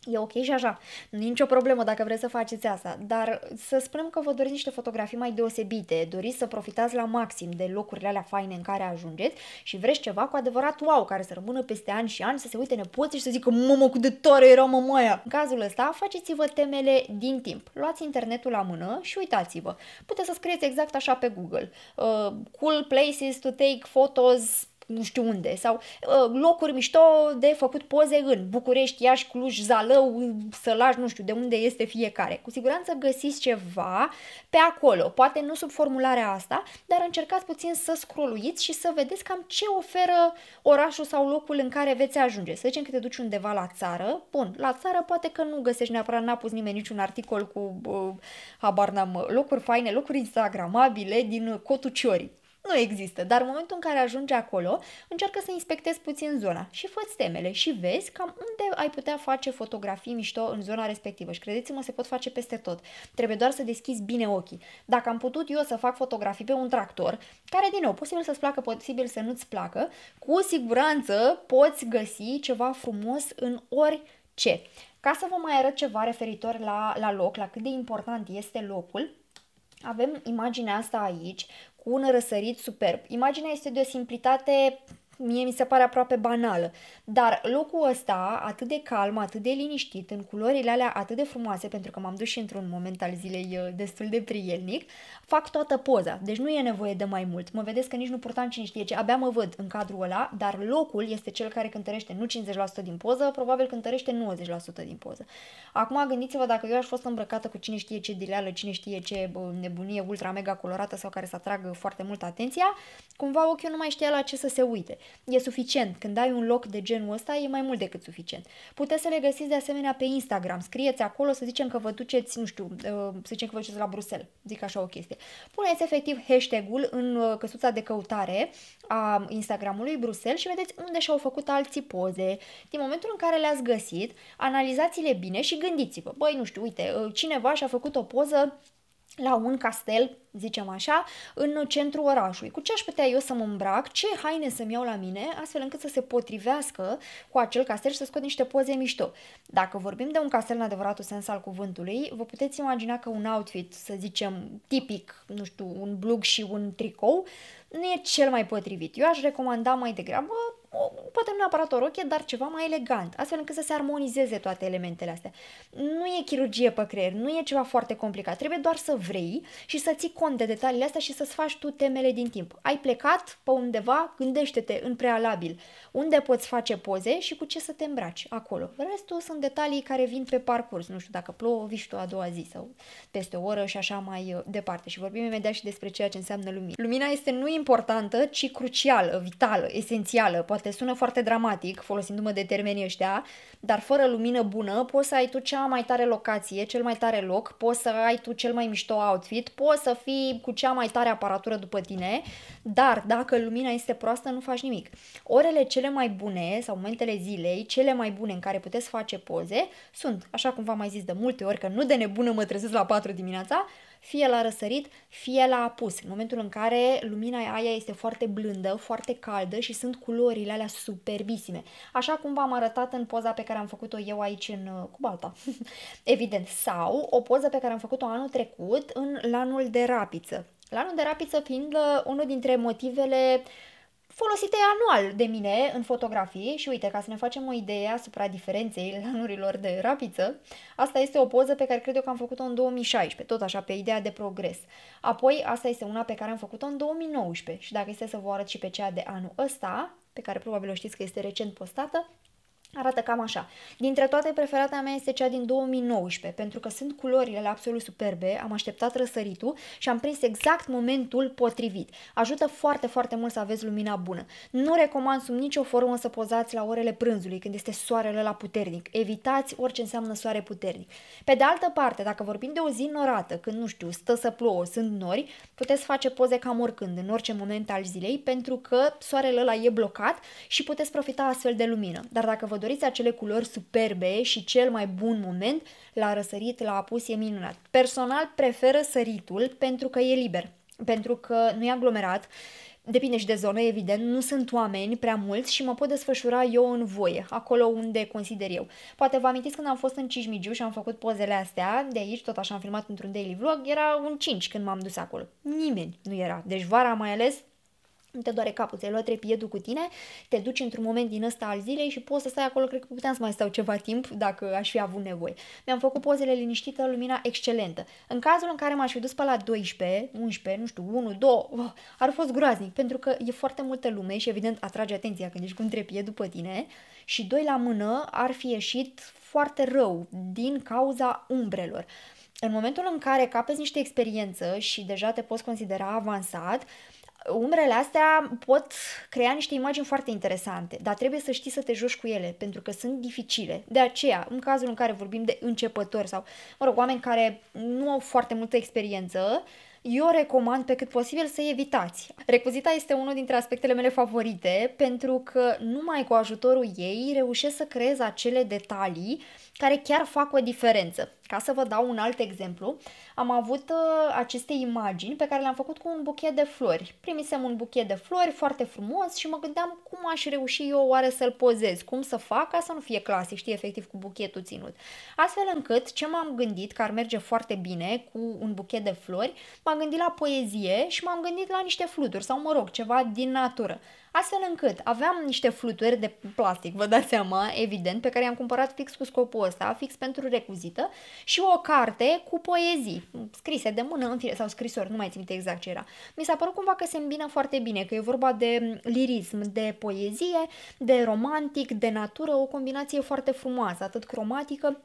E ok și așa, nicio problemă dacă vreți să faceți asta, dar să spunem că vă doriți niște fotografii mai deosebite, doriți să profitați la maxim de locurile alea faine în care ajungeți și vreți ceva cu adevărat wow, care să rămână peste ani și ani, să se uite nepoții și să zică mamă cât de tare era mamaia. În cazul ăsta, faceți-vă temele din timp, luați internetul la mână și uitați-vă. Puteți să scrieți exact așa pe Google. Uh, cool places to take photos nu știu unde, sau uh, locuri mișto de făcut poze în București, Iași, Cluj, Zalău, Sălaj, nu știu de unde este fiecare. Cu siguranță găsiți ceva pe acolo, poate nu sub formularea asta, dar încercați puțin să scrolluiți și să vedeți cam ce oferă orașul sau locul în care veți ajunge. Să zicem că te duci undeva la țară, bun, la țară poate că nu găsești neapărat, n-a pus nimeni niciun articol cu, uh, habar n-am, locuri faine, locuri instagramabile din Cotuciorii nu există, dar în momentul în care ajungi acolo, încearcă să inspectezi puțin zona și fă temele și vezi cam unde ai putea face fotografii mișto în zona respectivă și credeți-mă, se pot face peste tot. Trebuie doar să deschizi bine ochii. Dacă am putut eu să fac fotografii pe un tractor, care din nou, posibil să-ți placă, posibil să nu-ți placă, cu siguranță poți găsi ceva frumos în orice. Ca să vă mai arăt ceva referitor la, la loc, la cât de important este locul, avem imaginea asta aici cu un răsărit superb. Imaginea este de o simplitate mie mi se pare aproape banală. Dar locul ăsta, atât de calm, atât de liniștit, în culorile alea atât de frumoase, pentru că m-am dus și într-un moment al zilei uh, destul de prielnic, fac toată poza. Deci nu e nevoie de mai mult. Mă vedeți că nici nu purtam cine știe ce. Abia mă văd în cadrul ăla, dar locul este cel care cântărește nu 50% din poză, probabil cântărește 90% din poză. Acum gândiți-vă dacă eu aș fost îmbrăcată cu cine știe ce dileală, cine știe ce nebunie ultra mega colorată sau care să atragă foarte mult atenția, cumva ochiul nu mai știa la ce să se uite e suficient. Când ai un loc de genul ăsta, e mai mult decât suficient. Puteți să le găsiți de asemenea pe Instagram. Scrieți acolo, să zicem că vă duceți, nu știu, uh, să zicem că vă duceți la Bruxelles, zic așa o chestie. Puneți efectiv hashtag-ul în uh, căsuța de căutare a Instagramului Bruxelles și vedeți unde și-au făcut alții poze. Din momentul în care le-ați găsit, analizați-le bine și gândiți-vă, băi, nu știu, uite, uh, cineva și-a făcut o poză la un castel, zicem așa, în centrul orașului. Cu ce aș putea eu să mă îmbrac, ce haine să-mi iau la mine, astfel încât să se potrivească cu acel castel și să scot niște poze mișto. Dacă vorbim de un castel în adevăratul sens al cuvântului, vă puteți imagina că un outfit, să zicem, tipic, nu știu, un blug și un tricou, nu e cel mai potrivit. Eu aș recomanda mai degrabă poate nu neapărat o rochie, dar ceva mai elegant, astfel încât să se armonizeze toate elementele astea. Nu e chirurgie pe creier, nu e ceva foarte complicat, trebuie doar să vrei și să ții cont de detaliile astea și să-ți faci tu temele din timp. Ai plecat pe undeva, gândește-te în prealabil unde poți face poze și cu ce să te îmbraci acolo. Restul sunt detalii care vin pe parcurs, nu știu dacă plouă, viști tu a doua zi sau peste o oră și așa mai uh, departe. Și vorbim imediat și despre ceea ce înseamnă lumina Lumina este nu importantă, ci crucială, vitală, esențială, poate cunoaște. Sună foarte dramatic, folosindu-mă de termenii ăștia, dar fără lumină bună poți să ai tu cea mai tare locație, cel mai tare loc, poți să ai tu cel mai mișto outfit, poți să fii cu cea mai tare aparatură după tine, dar dacă lumina este proastă, nu faci nimic. Orele cele mai bune sau momentele zilei, cele mai bune în care puteți face poze, sunt, așa cum v-am mai zis de multe ori, că nu de nebună mă trezesc la 4 dimineața, fie la răsărit, fie la apus, în momentul în care lumina aia este foarte blândă, foarte caldă și sunt culorile alea superbisime, așa cum v-am arătat în poza pe care am făcut-o eu aici în uh, Cubalta, evident, sau o poză pe care am făcut-o anul trecut în lanul de rapiță. Lanul de rapiță fiind uh, unul dintre motivele uh, folosite anual de mine în fotografii și uite, ca să ne facem o idee asupra diferenței lanurilor de rapiță, asta este o poză pe care cred eu că am făcut-o în 2016, tot așa pe ideea de progres. Apoi, asta este una pe care am făcut-o în 2019 și dacă este să vă arăt și pe cea de anul ăsta, pe care probabil o știți că este recent postată, Arată cam așa. Dintre toate, preferata mea este cea din 2019, pentru că sunt culorile la absolut superbe, am așteptat răsăritul și am prins exact momentul potrivit. Ajută foarte, foarte mult să aveți lumina bună. Nu recomand sub nicio formă să pozați la orele prânzului, când este soarele la puternic. Evitați orice înseamnă soare puternic. Pe de altă parte, dacă vorbim de o zi norată, când, nu știu, stă să plouă, sunt nori, puteți face poze cam oricând, în orice moment al zilei, pentru că soarele la e blocat și puteți profita astfel de lumină. Dar dacă vă datorită acele culori superbe și cel mai bun moment, la răsărit la apus e minunat. Personal preferă săritul pentru că e liber, pentru că nu e aglomerat, depinde și de zonă, evident, nu sunt oameni prea mulți și mă pot desfășura eu în voie, acolo unde consider eu. Poate vă amintiți când am fost în Cismigiu și am făcut pozele astea, de aici, tot așa am filmat într-un daily vlog, era un 5 când m-am dus acolo. Nimeni nu era. Deci vara mai ales nu te doare capul, ți-ai luat trepiedul cu tine, te duci într-un moment din ăsta al zilei și poți să stai acolo, cred că puteam să mai stau ceva timp dacă aș fi avut nevoie. Mi-am făcut pozele liniștită, lumina excelentă. În cazul în care m-aș fi dus pe la 12, 11, nu știu, 1, 2, oh, ar fost groaznic, pentru că e foarte multă lume și evident atrage atenția când ești cu un trepied după tine și doi la mână ar fi ieșit foarte rău din cauza umbrelor. În momentul în care capezi niște experiență și deja te poți considera avansat, uh, umbrele astea pot crea niște imagini foarte interesante, dar trebuie să știi să te joci cu ele, pentru că sunt dificile. De aceea, în cazul în care vorbim de începători sau, mă rog, oameni care nu au foarte multă experiență, eu recomand pe cât posibil să evitați. Recuzita este unul dintre aspectele mele favorite pentru că numai cu ajutorul ei reușesc să creez acele detalii uh, care chiar fac o diferență. Ca să vă dau un alt exemplu, am avut uh, aceste imagini pe care le-am făcut cu un buchet de flori. Primisem un buchet de flori foarte frumos și mă gândeam cum aș reuși eu oare să-l pozez, cum să fac ca să nu fie clasic, știi, efectiv cu buchetul ținut. Astfel încât ce m-am gândit că ar merge foarte bine cu un buchet de flori, m-am gândit la poezie și m-am gândit la niște fluturi sau, mă rog, ceva din natură astfel încât aveam niște fluturi de plastic, vă dați seama, evident, pe care i-am cumpărat fix cu scopul ăsta, fix pentru recuzită, și o carte cu poezii, scrise de mână, în fire, sau scrisori, nu mai țin exact ce era. Mi s-a părut cumva că se îmbină foarte bine, că e vorba de lirism, de poezie, de romantic, de natură, o combinație foarte frumoasă, atât cromatică,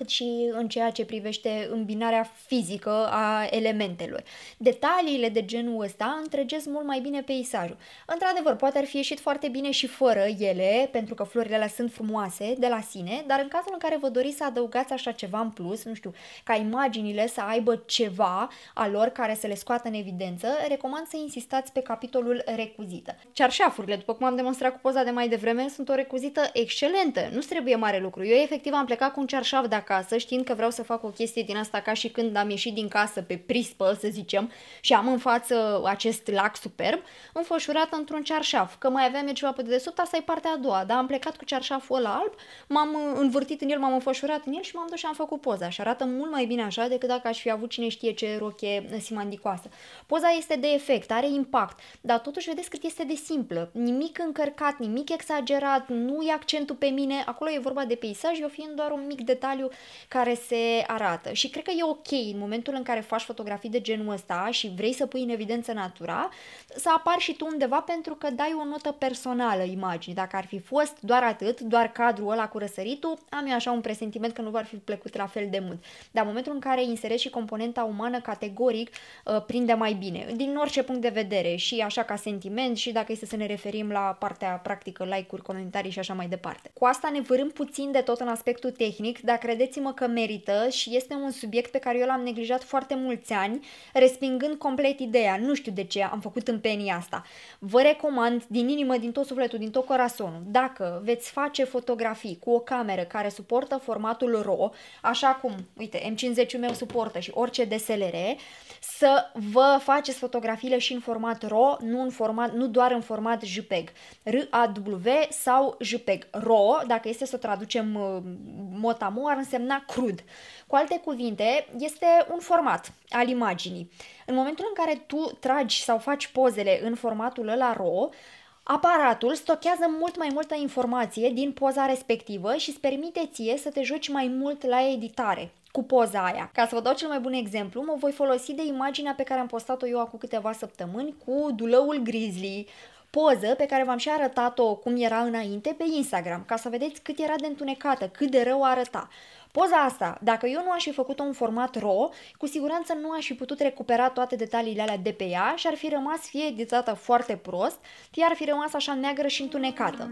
cât și în ceea ce privește îmbinarea fizică a elementelor. Detaliile de genul ăsta întregesc mult mai bine peisajul. Într-adevăr, poate ar fi ieșit foarte bine și fără ele, pentru că florile alea sunt frumoase de la sine, dar în cazul în care vă doriți să adăugați așa ceva în plus, nu știu, ca imaginile să aibă ceva a lor care să le scoată în evidență, recomand să insistați pe capitolul recuzită. Cearșafurile, după cum am demonstrat cu poza de mai devreme, sunt o recuzită excelentă, nu trebuie mare lucru. Eu efectiv am plecat cu un cearșaf de acasă, știind că vreau să fac o chestie din asta ca și când am ieșit din casă pe prispă, să zicem, și am în față acest lac superb, înfășurată într-un cearșaf, că mai aveam eu ceva pe dedesubt, asta e partea a doua, dar am plecat cu cearșaful ăla alb, m-am învârtit în el, m-am înfășurat în el și m-am dus și am făcut poza și arată mult mai bine așa decât dacă aș fi avut cine știe ce roche simandicoasă. Poza este de efect, are impact, dar totuși vedeți cât este de simplă, nimic încărcat, nimic exagerat, nu e accentul pe mine, acolo e vorba de peisaj, eu fiind doar un mic detaliu care se arată. Și cred că e ok în momentul în care faci fotografii de genul ăsta și vrei să pui în evidență natura, să apar și tu undeva pentru că dai o notă personală imagini. Dacă ar fi fost doar atât, doar cadrul ăla cu răsăritul, am eu așa un presentiment că nu v-ar fi plăcut la fel de mult. Dar în momentul în care inserezi și componenta umană categoric, uh, prinde mai bine, din orice punct de vedere și așa ca sentiment și dacă este să ne referim la partea practică, like-uri, comentarii și așa mai departe. Cu asta ne vârâm puțin de tot în aspectul tehnic, dar cred credeți-mă că merită și este un subiect pe care eu l-am neglijat foarte mulți ani, respingând complet ideea. Nu știu de ce am făcut împenia asta. Vă recomand din inimă, din tot sufletul, din tot corazonul, dacă veți face fotografii cu o cameră care suportă formatul RAW, așa cum, uite, M50-ul meu suportă și orice DSLR, să vă faceți fotografiile și în format RAW, nu, în format, nu doar în format JPEG, RAW sau JPEG. RAW, dacă este să o traducem uh, motamor, însemna crud. Cu alte cuvinte, este un format al imaginii. În momentul în care tu tragi sau faci pozele în formatul ăla RAW, Aparatul stochează mult mai multă informație din poza respectivă și îți permite ție să te joci mai mult la editare cu poza aia. Ca să vă dau cel mai bun exemplu, mă voi folosi de imaginea pe care am postat-o eu acum câteva săptămâni cu dulăul grizzly, poză pe care v-am și arătat-o cum era înainte pe Instagram, ca să vedeți cât era de întunecată, cât de rău arăta. Poza asta, dacă eu nu aș fi făcut-o în format RAW, cu siguranță nu aș fi putut recupera toate detaliile alea de pe ea și ar fi rămas fie editată foarte prost, fie ar fi rămas așa neagră și întunecată.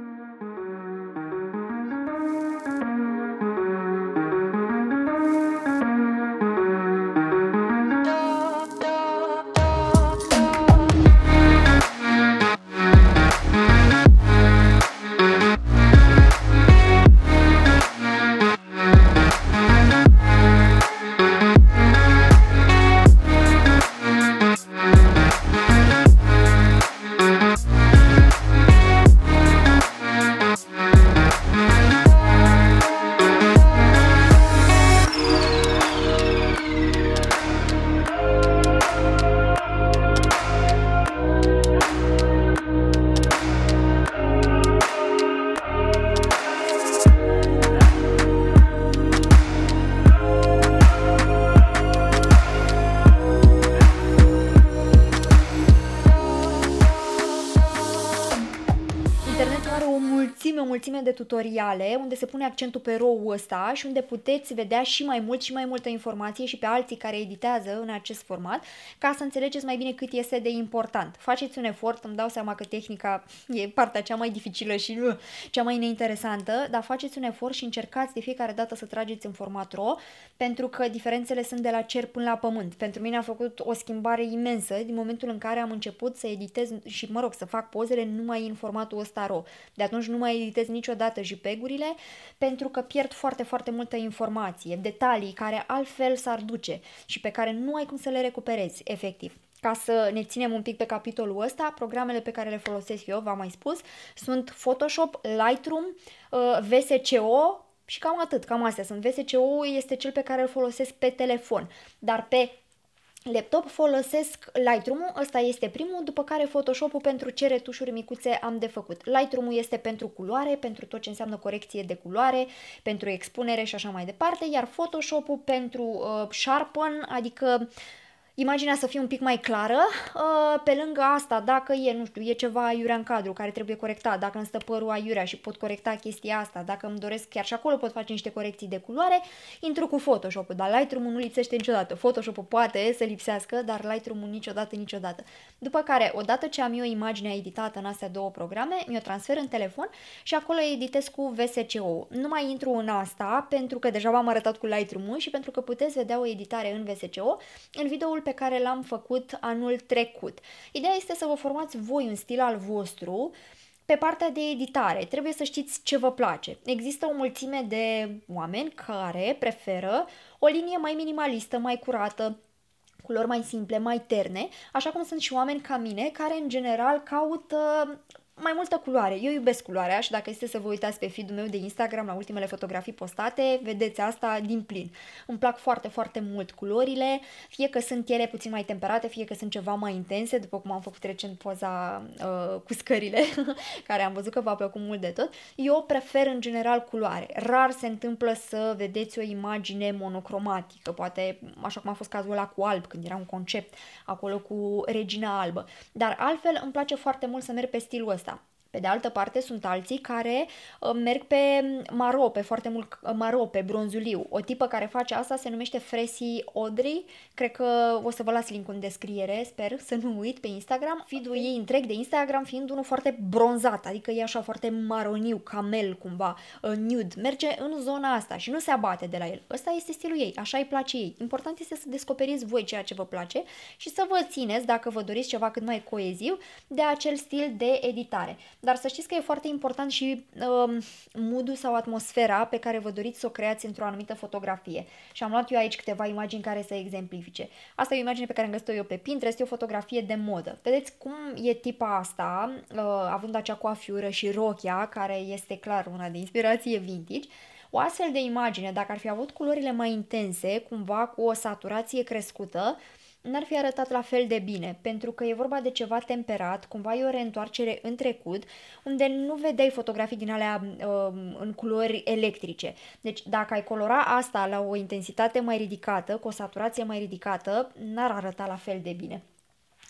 tutoriale unde se pune accentul pe row ăsta și unde puteți vedea și mai mult și mai multă informație și pe alții care editează în acest format ca să înțelegeți mai bine cât este de important. Faceți un efort, îmi dau seama că tehnica e partea cea mai dificilă și uh, cea mai neinteresantă, dar faceți un efort și încercați de fiecare dată să trageți în format ro, pentru că diferențele sunt de la cer până la pământ. Pentru mine a făcut o schimbare imensă din momentul în care am început să editez și, mă rog, să fac pozele numai în formatul ăsta ro. De atunci nu mai editez niciodată îndepărtată JPEG-urile pentru că pierd foarte, foarte multă informație, detalii care altfel s-ar duce și pe care nu ai cum să le recuperezi efectiv. Ca să ne ținem un pic pe capitolul ăsta, programele pe care le folosesc eu, v-am mai spus, sunt Photoshop, Lightroom, uh, VSCO, și cam atât, cam astea sunt. VSCO este cel pe care îl folosesc pe telefon, dar pe laptop folosesc Lightroom-ul, ăsta este primul, după care Photoshop-ul pentru ce retușuri micuțe am de făcut. Lightroom-ul este pentru culoare, pentru tot ce înseamnă corecție de culoare, pentru expunere și așa mai departe, iar Photoshop-ul pentru uh, sharpen, adică imaginea să fie un pic mai clară. Uh, pe lângă asta, dacă e, nu știu, e ceva aiurea în cadru care trebuie corectat, dacă îmi stă părul aiurea și pot corecta chestia asta, dacă îmi doresc chiar și acolo pot face niște corecții de culoare, intru cu Photoshop-ul, dar Lightroom-ul nu lipsește niciodată. Photoshop-ul poate să lipsească, dar Lightroom-ul niciodată, niciodată. După care, odată ce am eu imaginea editată în astea două programe, mi-o transfer în telefon și acolo editez cu VSCO. Nu mai intru în asta pentru că deja v-am arătat cu Lightroom-ul și pentru că puteți vedea o editare în VSCO în videoul pe care l-am făcut anul trecut. Ideea este să vă formați voi un stil al vostru pe partea de editare, trebuie să știți ce vă place. Există o mulțime de oameni care preferă o linie mai minimalistă, mai curată, culori mai simple, mai terne, așa cum sunt și oameni ca mine care în general caută mai multă culoare. Eu iubesc culoarea și dacă este să vă uitați pe feed-ul meu de Instagram la ultimele fotografii postate, vedeți asta din plin. Îmi plac foarte, foarte mult culorile, fie că sunt ele puțin mai temperate, fie că sunt ceva mai intense, după cum am făcut recent poza uh, cu scările, care am văzut că v-a plăcut mult de tot. Eu prefer în general culoare. Rar se întâmplă să vedeți o imagine monocromatică, poate așa cum a fost cazul ăla cu alb, când era un concept acolo cu regina albă. Dar altfel îmi place foarte mult să merg pe stilul ăsta pe de altă parte sunt alții care uh, merg pe maro, pe foarte mult uh, maro, pe bronzuliu. O tipă care face asta se numește Fresi Odri. Cred că o să vă las linkul în descriere, sper să nu uit pe Instagram. Feed-ul ei întreg de Instagram fiind unul foarte bronzat, adică e așa foarte maroniu, camel cumva, uh, nude. Merge în zona asta și nu se abate de la el. Ăsta este stilul ei, așa îi place ei. Important este să descoperiți voi ceea ce vă place și să vă țineți, dacă vă doriți ceva cât mai coeziv, de acel stil de editare. Dar să știți că e foarte important și uh, um, mood sau atmosfera pe care vă doriți să o creați într-o anumită fotografie. Și am luat eu aici câteva imagini care să exemplifice. Asta e o imagine pe care am găsit-o eu pe Pinterest, e o fotografie de modă. Vedeți cum e tipa asta, uh, având acea coafiură și rochia, care este clar una de inspirație vintage, o astfel de imagine, dacă ar fi avut culorile mai intense, cumva cu o saturație crescută, n-ar fi arătat la fel de bine, pentru că e vorba de ceva temperat, cumva e o reîntoarcere în trecut, unde nu vedeai fotografii din alea uh, în culori electrice. Deci dacă ai colora asta la o intensitate mai ridicată, cu o saturație mai ridicată, n-ar arăta la fel de bine.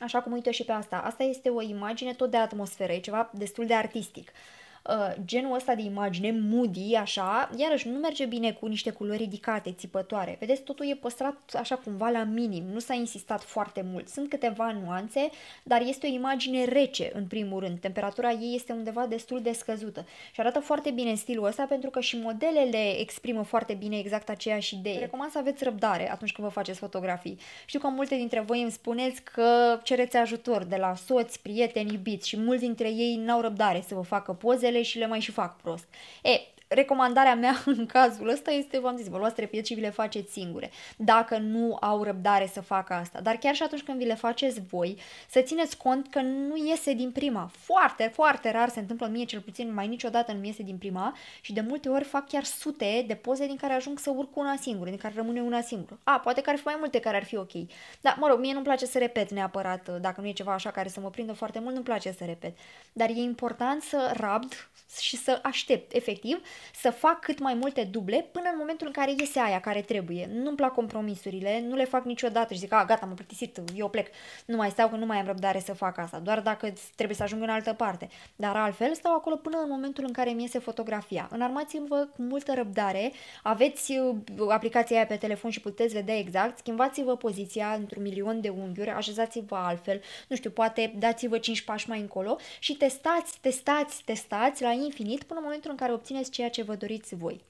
Așa cum uite și pe asta. Asta este o imagine tot de atmosferă, e ceva destul de artistic. Uh, Uh, genul ăsta de imagine, moody, așa, iarăși nu merge bine cu niște culori ridicate, țipătoare. Vedeți, totul e păstrat așa cumva la minim, nu s-a insistat foarte mult. Sunt câteva nuanțe, dar este o imagine rece, în primul rând. Temperatura ei este undeva destul de scăzută și arată foarte bine în stilul ăsta pentru că și modelele exprimă foarte bine exact aceeași idee. Recomand să aveți răbdare atunci când vă faceți fotografii. Știu că multe dintre voi îmi spuneți că cereți ajutor de la soți, prieteni, iubiți și mulți dintre ei n-au răbdare să vă facă pozele și le mai și fac prost. E, recomandarea mea în cazul ăsta este, v-am zis, vă luați trepied și vi le faceți singure, dacă nu au răbdare să facă asta. Dar chiar și atunci când vi le faceți voi, să țineți cont că nu iese din prima. Foarte, foarte rar se întâmplă mie, cel puțin mai niciodată nu iese din prima și de multe ori fac chiar sute de poze din care ajung să urc una singură, din care rămâne una singură. A, poate că ar fi mai multe care ar fi ok. Dar, mă rog, mie nu-mi place să repet neapărat, uh, dacă nu e ceva așa care să mă prindă foarte mult, nu-mi place să repet. Dar e important să rabd și să aștept, efectiv, să fac cât mai multe duble până în momentul în care iese aia care trebuie. Nu-mi plac compromisurile, nu le fac niciodată și zic, a, gata, m-am plictisit, eu plec, nu mai stau, că nu mai am răbdare să fac asta, doar dacă trebuie să ajung în altă parte. Dar altfel stau acolo până în momentul în care mi iese fotografia. Înarmați-vă cu multă răbdare, aveți uh, aplicația aia pe telefon și puteți vedea exact, schimbați-vă poziția într-un milion de unghiuri, așezați-vă altfel, nu știu, poate dați-vă 5 pași mai încolo și testați, testați, testați la infinit până în momentul în care obțineți ceea ceea ce vă doriți voi.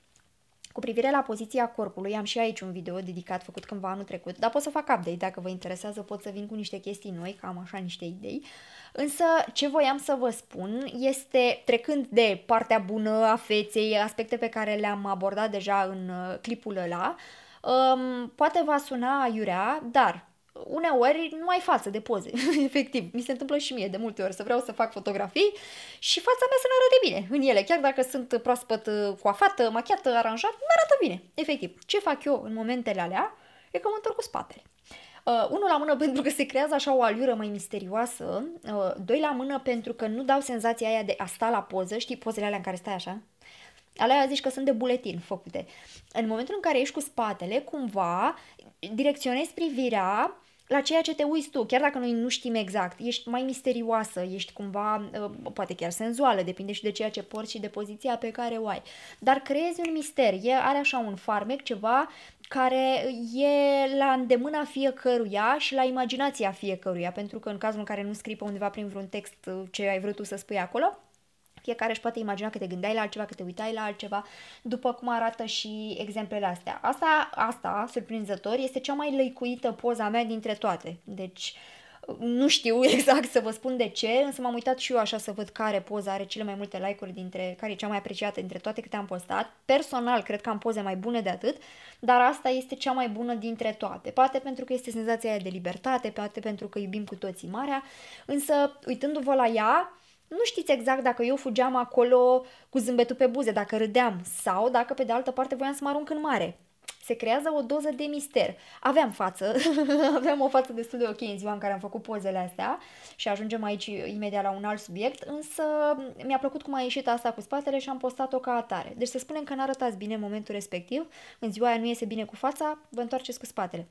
Cu privire la poziția corpului, am și aici un video dedicat făcut cândva anul trecut, dar pot să fac update dacă vă interesează, pot să vin cu niște chestii noi, că am așa niște idei. Însă ce voiam să vă spun este, trecând de partea bună a feței, aspecte pe care le-am abordat deja în uh, clipul ăla, um, poate va suna iurea, dar uneori nu ai față de poze, efectiv. Mi se întâmplă și mie de multe ori să vreau să fac fotografii și fața mea să nu arate bine în ele. Chiar dacă sunt proaspăt uh, coafată, machiată, aranjat, nu arată bine, efectiv. Ce fac eu în momentele alea e că mă întorc cu spatele. Uh, unul la mână pentru că se creează așa o alură mai misterioasă, uh, doi la mână pentru că nu dau senzația aia de a sta la poză, știi pozele alea în care stai așa? Alea zici că sunt de buletin făcute. În momentul în care ești cu spatele, cumva direcționezi privirea la ceea ce te uiți tu, chiar dacă noi nu știm exact, ești mai misterioasă, ești cumva, uh, poate chiar senzuală, depinde și de ceea ce porți și de poziția pe care o ai. Dar creezi un mister, e, are așa un farmec, ceva care e la îndemâna fiecăruia și la imaginația fiecăruia, pentru că în cazul în care nu scrii pe undeva prin vreun text uh, ce ai vrut tu să spui acolo, fiecare își poate imagina că te gândeai la altceva, că te uitai la altceva, după cum arată și exemplele astea. Asta, asta surprinzător, este cea mai lăicuită poza mea dintre toate. Deci, nu știu exact să vă spun de ce, însă m-am uitat și eu așa să văd care poza are cele mai multe like-uri dintre, care e cea mai apreciată dintre toate câte am postat. Personal, cred că am poze mai bune de atât, dar asta este cea mai bună dintre toate. Poate pentru că este senzația aia de libertate, poate pentru că iubim cu toții marea, însă uitându-vă la ea, nu știți exact dacă eu fugeam acolo cu zâmbetul pe buze, dacă râdeam sau dacă pe de altă parte voiam să mă arunc în mare. Se creează o doză de mister. Aveam față, aveam o față destul de ok în ziua în care am făcut pozele astea și ajungem aici imediat la un alt subiect, însă mi-a plăcut cum a ieșit asta cu spatele și am postat-o ca atare. Deci să spunem că n-arătați bine în momentul respectiv, în ziua aia nu iese bine cu fața, vă întoarceți cu spatele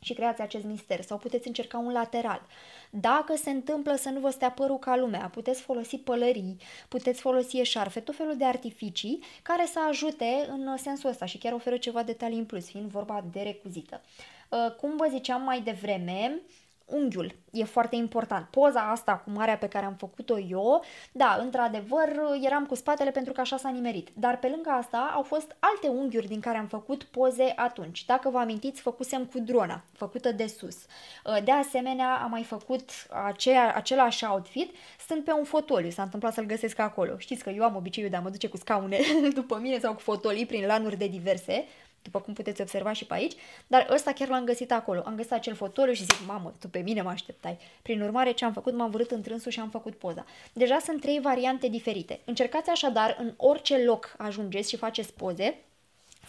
și creați acest mister sau puteți încerca un lateral. Dacă se întâmplă să nu vă stea părul ca lumea, puteți folosi pălării, puteți folosi eșarfe, tot felul de artificii care să ajute în sensul ăsta și chiar oferă ceva detalii în plus, fiind vorba de recuzită. Uh, cum vă ziceam mai devreme, unghiul e foarte important. Poza asta cu marea pe care am făcut-o eu, da, într-adevăr, eram cu spatele pentru că așa s-a nimerit. Dar pe lângă asta au fost alte unghiuri din care am făcut poze atunci. Dacă vă amintiți, făcusem cu drona, făcută de sus. Uh, de asemenea, am mai făcut aceea, același outfit, stând pe un fotoliu. S-a întâmplat să-l găsesc acolo. Știți că eu am obiceiul de a mă duce cu scaune după mine sau cu fotolii prin lanuri de diverse, după cum puteți observa și pe aici, dar ăsta chiar l-am găsit acolo. Am găsit acel fotoliu și zic, mamă, tu pe mine mă așteptai. Prin urmare, ce am făcut, m-am vrut în trânsul și am făcut poza. Deja sunt trei variante diferite. Încercați așadar, în orice loc ajungeți și faceți poze,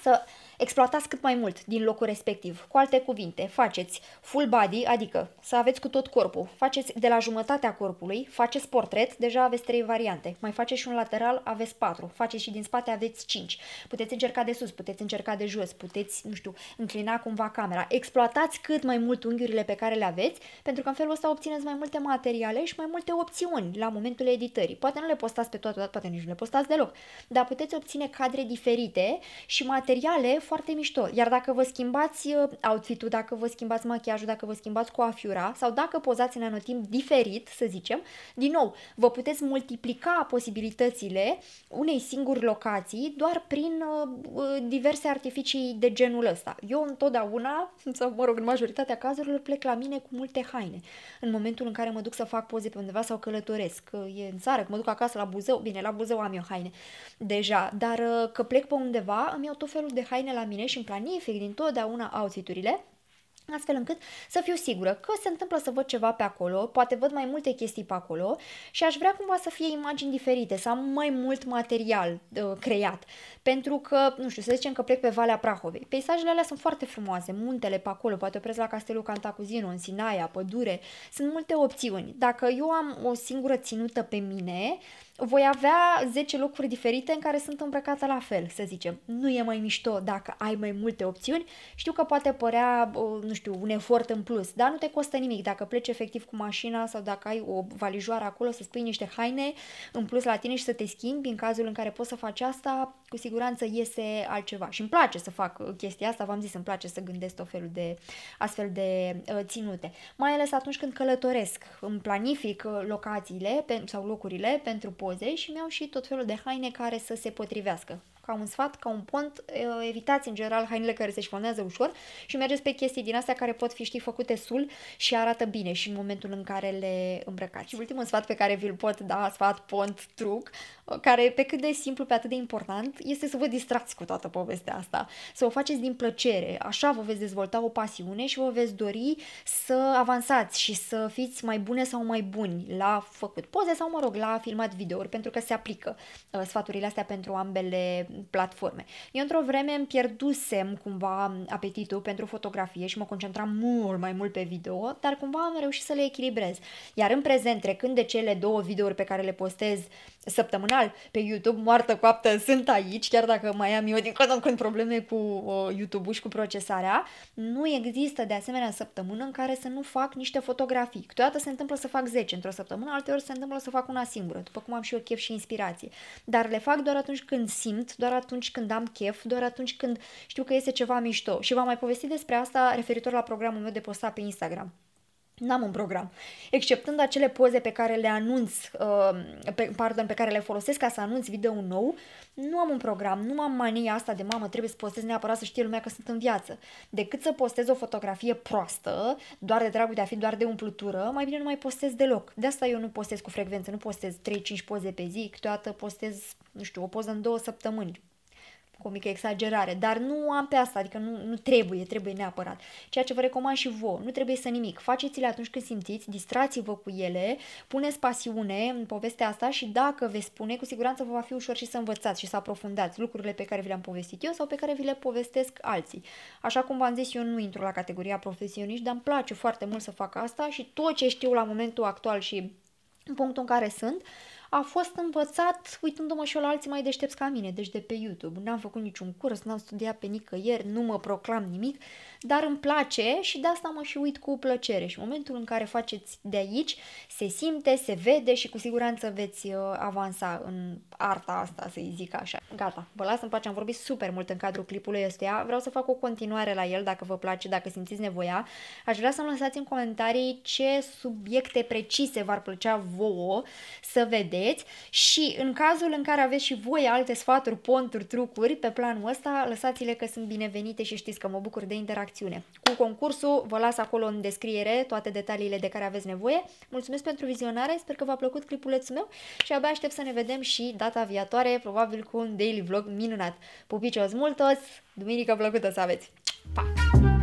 să Exploatați cât mai mult din locul respectiv. Cu alte cuvinte, faceți full body, adică să aveți cu tot corpul. Faceți de la jumătatea corpului, faceți portret, deja aveți trei variante. Mai faceți și un lateral, aveți patru. Faceți și din spate, aveți cinci. Puteți încerca de sus, puteți încerca de jos, puteți, nu știu, înclina cumva camera. Exploatați cât mai mult unghiurile pe care le aveți, pentru că în felul ăsta obțineți mai multe materiale și mai multe opțiuni la momentul editării. Poate nu le postați pe toate, poate nici nu le postați deloc, dar puteți obține cadre diferite și materiale foarte mișto. Iar dacă vă schimbați uh, outfit-ul, dacă vă schimbați machiajul, dacă vă schimbați coafiura sau dacă pozați în anotimp diferit, să zicem, din nou, vă puteți multiplica posibilitățile unei singuri locații doar prin uh, uh diverse artificii de genul ăsta. Eu întotdeauna, sau mă rog, în majoritatea cazurilor, plec la mine cu multe haine. În momentul în care mă duc să fac poze pe undeva sau călătoresc, e în țară, că mă duc acasă la Buzău, bine, la Buzău am eu haine deja, dar uh, că plec pe undeva, îmi iau tot felul de haine la mine și îmi planific dintotdeauna outfiturile, astfel încât să fiu sigură că se întâmplă să văd ceva pe acolo, poate văd mai multe chestii pe acolo și aș vrea cumva să fie imagini diferite, să am mai mult material uh, creat, pentru că, nu știu, să zicem că plec pe Valea Prahovei. Peisajele alea sunt foarte frumoase, muntele pe acolo, poate opresc la Castelul Cantacuzino, în Sinaia, pădure, sunt multe opțiuni. Dacă eu am o singură ținută pe mine, voi avea 10 locuri diferite în care sunt îmbrăcată la fel, să zicem. Nu e mai mișto dacă ai mai multe opțiuni. Știu că poate părea, nu știu, un efort în plus, dar nu te costă nimic. Dacă pleci efectiv cu mașina sau dacă ai o valijoară acolo să spui niște haine în plus la tine și să te schimbi în cazul în care poți să faci asta, cu siguranță iese altceva. Și îmi place să fac uh, chestia asta, v-am zis, îmi place să gândesc tot felul de astfel de uh, ținute. Mai ales atunci când călătoresc, îmi planific uh, locațiile pe, sau locurile pentru poze și mi-au și tot felul de haine care să se potrivească ca un sfat, ca un pont, evitați în general hainele care se șifonează ușor și mergeți pe chestii din astea care pot fi, știi, făcute sul și arată bine și în momentul în care le îmbrăcați. Și ultimul sfat pe care vi-l pot da, sfat, pont, truc, care pe cât de simplu, pe atât de important, este să vă distrați cu toată povestea asta, să o faceți din plăcere, așa vă veți dezvolta o pasiune și vă veți dori să avansați și să fiți mai bune sau mai buni la făcut poze sau, mă rog, la filmat videouri, pentru că se aplică ă, sfaturile astea pentru ambele platforme. Eu într-o vreme îmi pierdusem cumva apetitul pentru fotografie și mă concentram mult mai mult pe video, dar cumva am reușit să le echilibrez. Iar în prezent, trecând de cele două videouri pe care le postez săptămânal pe YouTube, moartă coaptă sunt aici, chiar dacă mai am eu din când în când probleme cu YouTube-ul și cu procesarea, nu există de asemenea săptămână în care să nu fac niște fotografii. Câteodată se întâmplă să fac 10 într-o săptămână, alteori se întâmplă să fac una singură, după cum am și eu chef și inspirație. Dar le fac doar atunci când simt, doar doar atunci când am chef, doar atunci când știu că este ceva mișto. Și v-am mai povestit despre asta referitor la programul meu de postat pe Instagram. N-am un program, exceptând acele poze pe care le anunț, uh, pe, pardon, pe care le folosesc ca să anunț video nou, nu am un program, nu am mania asta de mamă, trebuie să postez neapărat să știe lumea că sunt în viață. Decât să postez o fotografie proastă, doar de dragul de a fi, doar de umplutură, mai bine nu mai postez deloc. De asta eu nu postez cu frecvență, nu postez 3-5 poze pe zi, câteodată postez, nu știu, o poză în două săptămâni, cu o mică exagerare, dar nu am pe asta, adică nu, nu trebuie, trebuie neapărat. Ceea ce vă recomand și vouă, nu trebuie să nimic, faceți-le atunci când simțiți, distrați-vă cu ele, puneți pasiune în povestea asta și dacă veți spune, cu siguranță vă va fi ușor și să învățați și să aprofundați lucrurile pe care vi le-am povestit eu sau pe care vi le povestesc alții. Așa cum v-am zis, eu nu intru la categoria profesioniști, dar îmi place foarte mult să fac asta și tot ce știu la momentul actual și în punctul în care sunt, a fost învățat uitându-mă și eu la alții mai deștepți ca mine, deci de pe YouTube. N-am făcut niciun curs, n-am studiat pe nicăieri, nu mă proclam nimic, dar îmi place și de asta mă și uit cu plăcere. Și momentul în care faceți de aici, se simte, se vede și cu siguranță veți uh, avansa în arta asta, să-i zic așa. Gata, vă las în pace, am vorbit super mult în cadrul clipului ăsta, Vreau să fac o continuare la el dacă vă place, dacă simțiți nevoia. Aș vrea să-mi lăsați în comentarii ce subiecte precise v-ar plăcea vouă să vedeți și în cazul în care aveți și voi alte sfaturi, ponturi, trucuri pe planul ăsta, lăsați-le că sunt binevenite și știți că mă bucur de interacție interacțiune. Cu concursul vă las acolo în descriere toate detaliile de care aveți nevoie. Mulțumesc pentru vizionare, sper că v-a plăcut clipulețul meu și abia aștept să ne vedem și data viitoare, probabil cu un daily vlog minunat. Pupicios multos. duminică plăcută să aveți! Pa!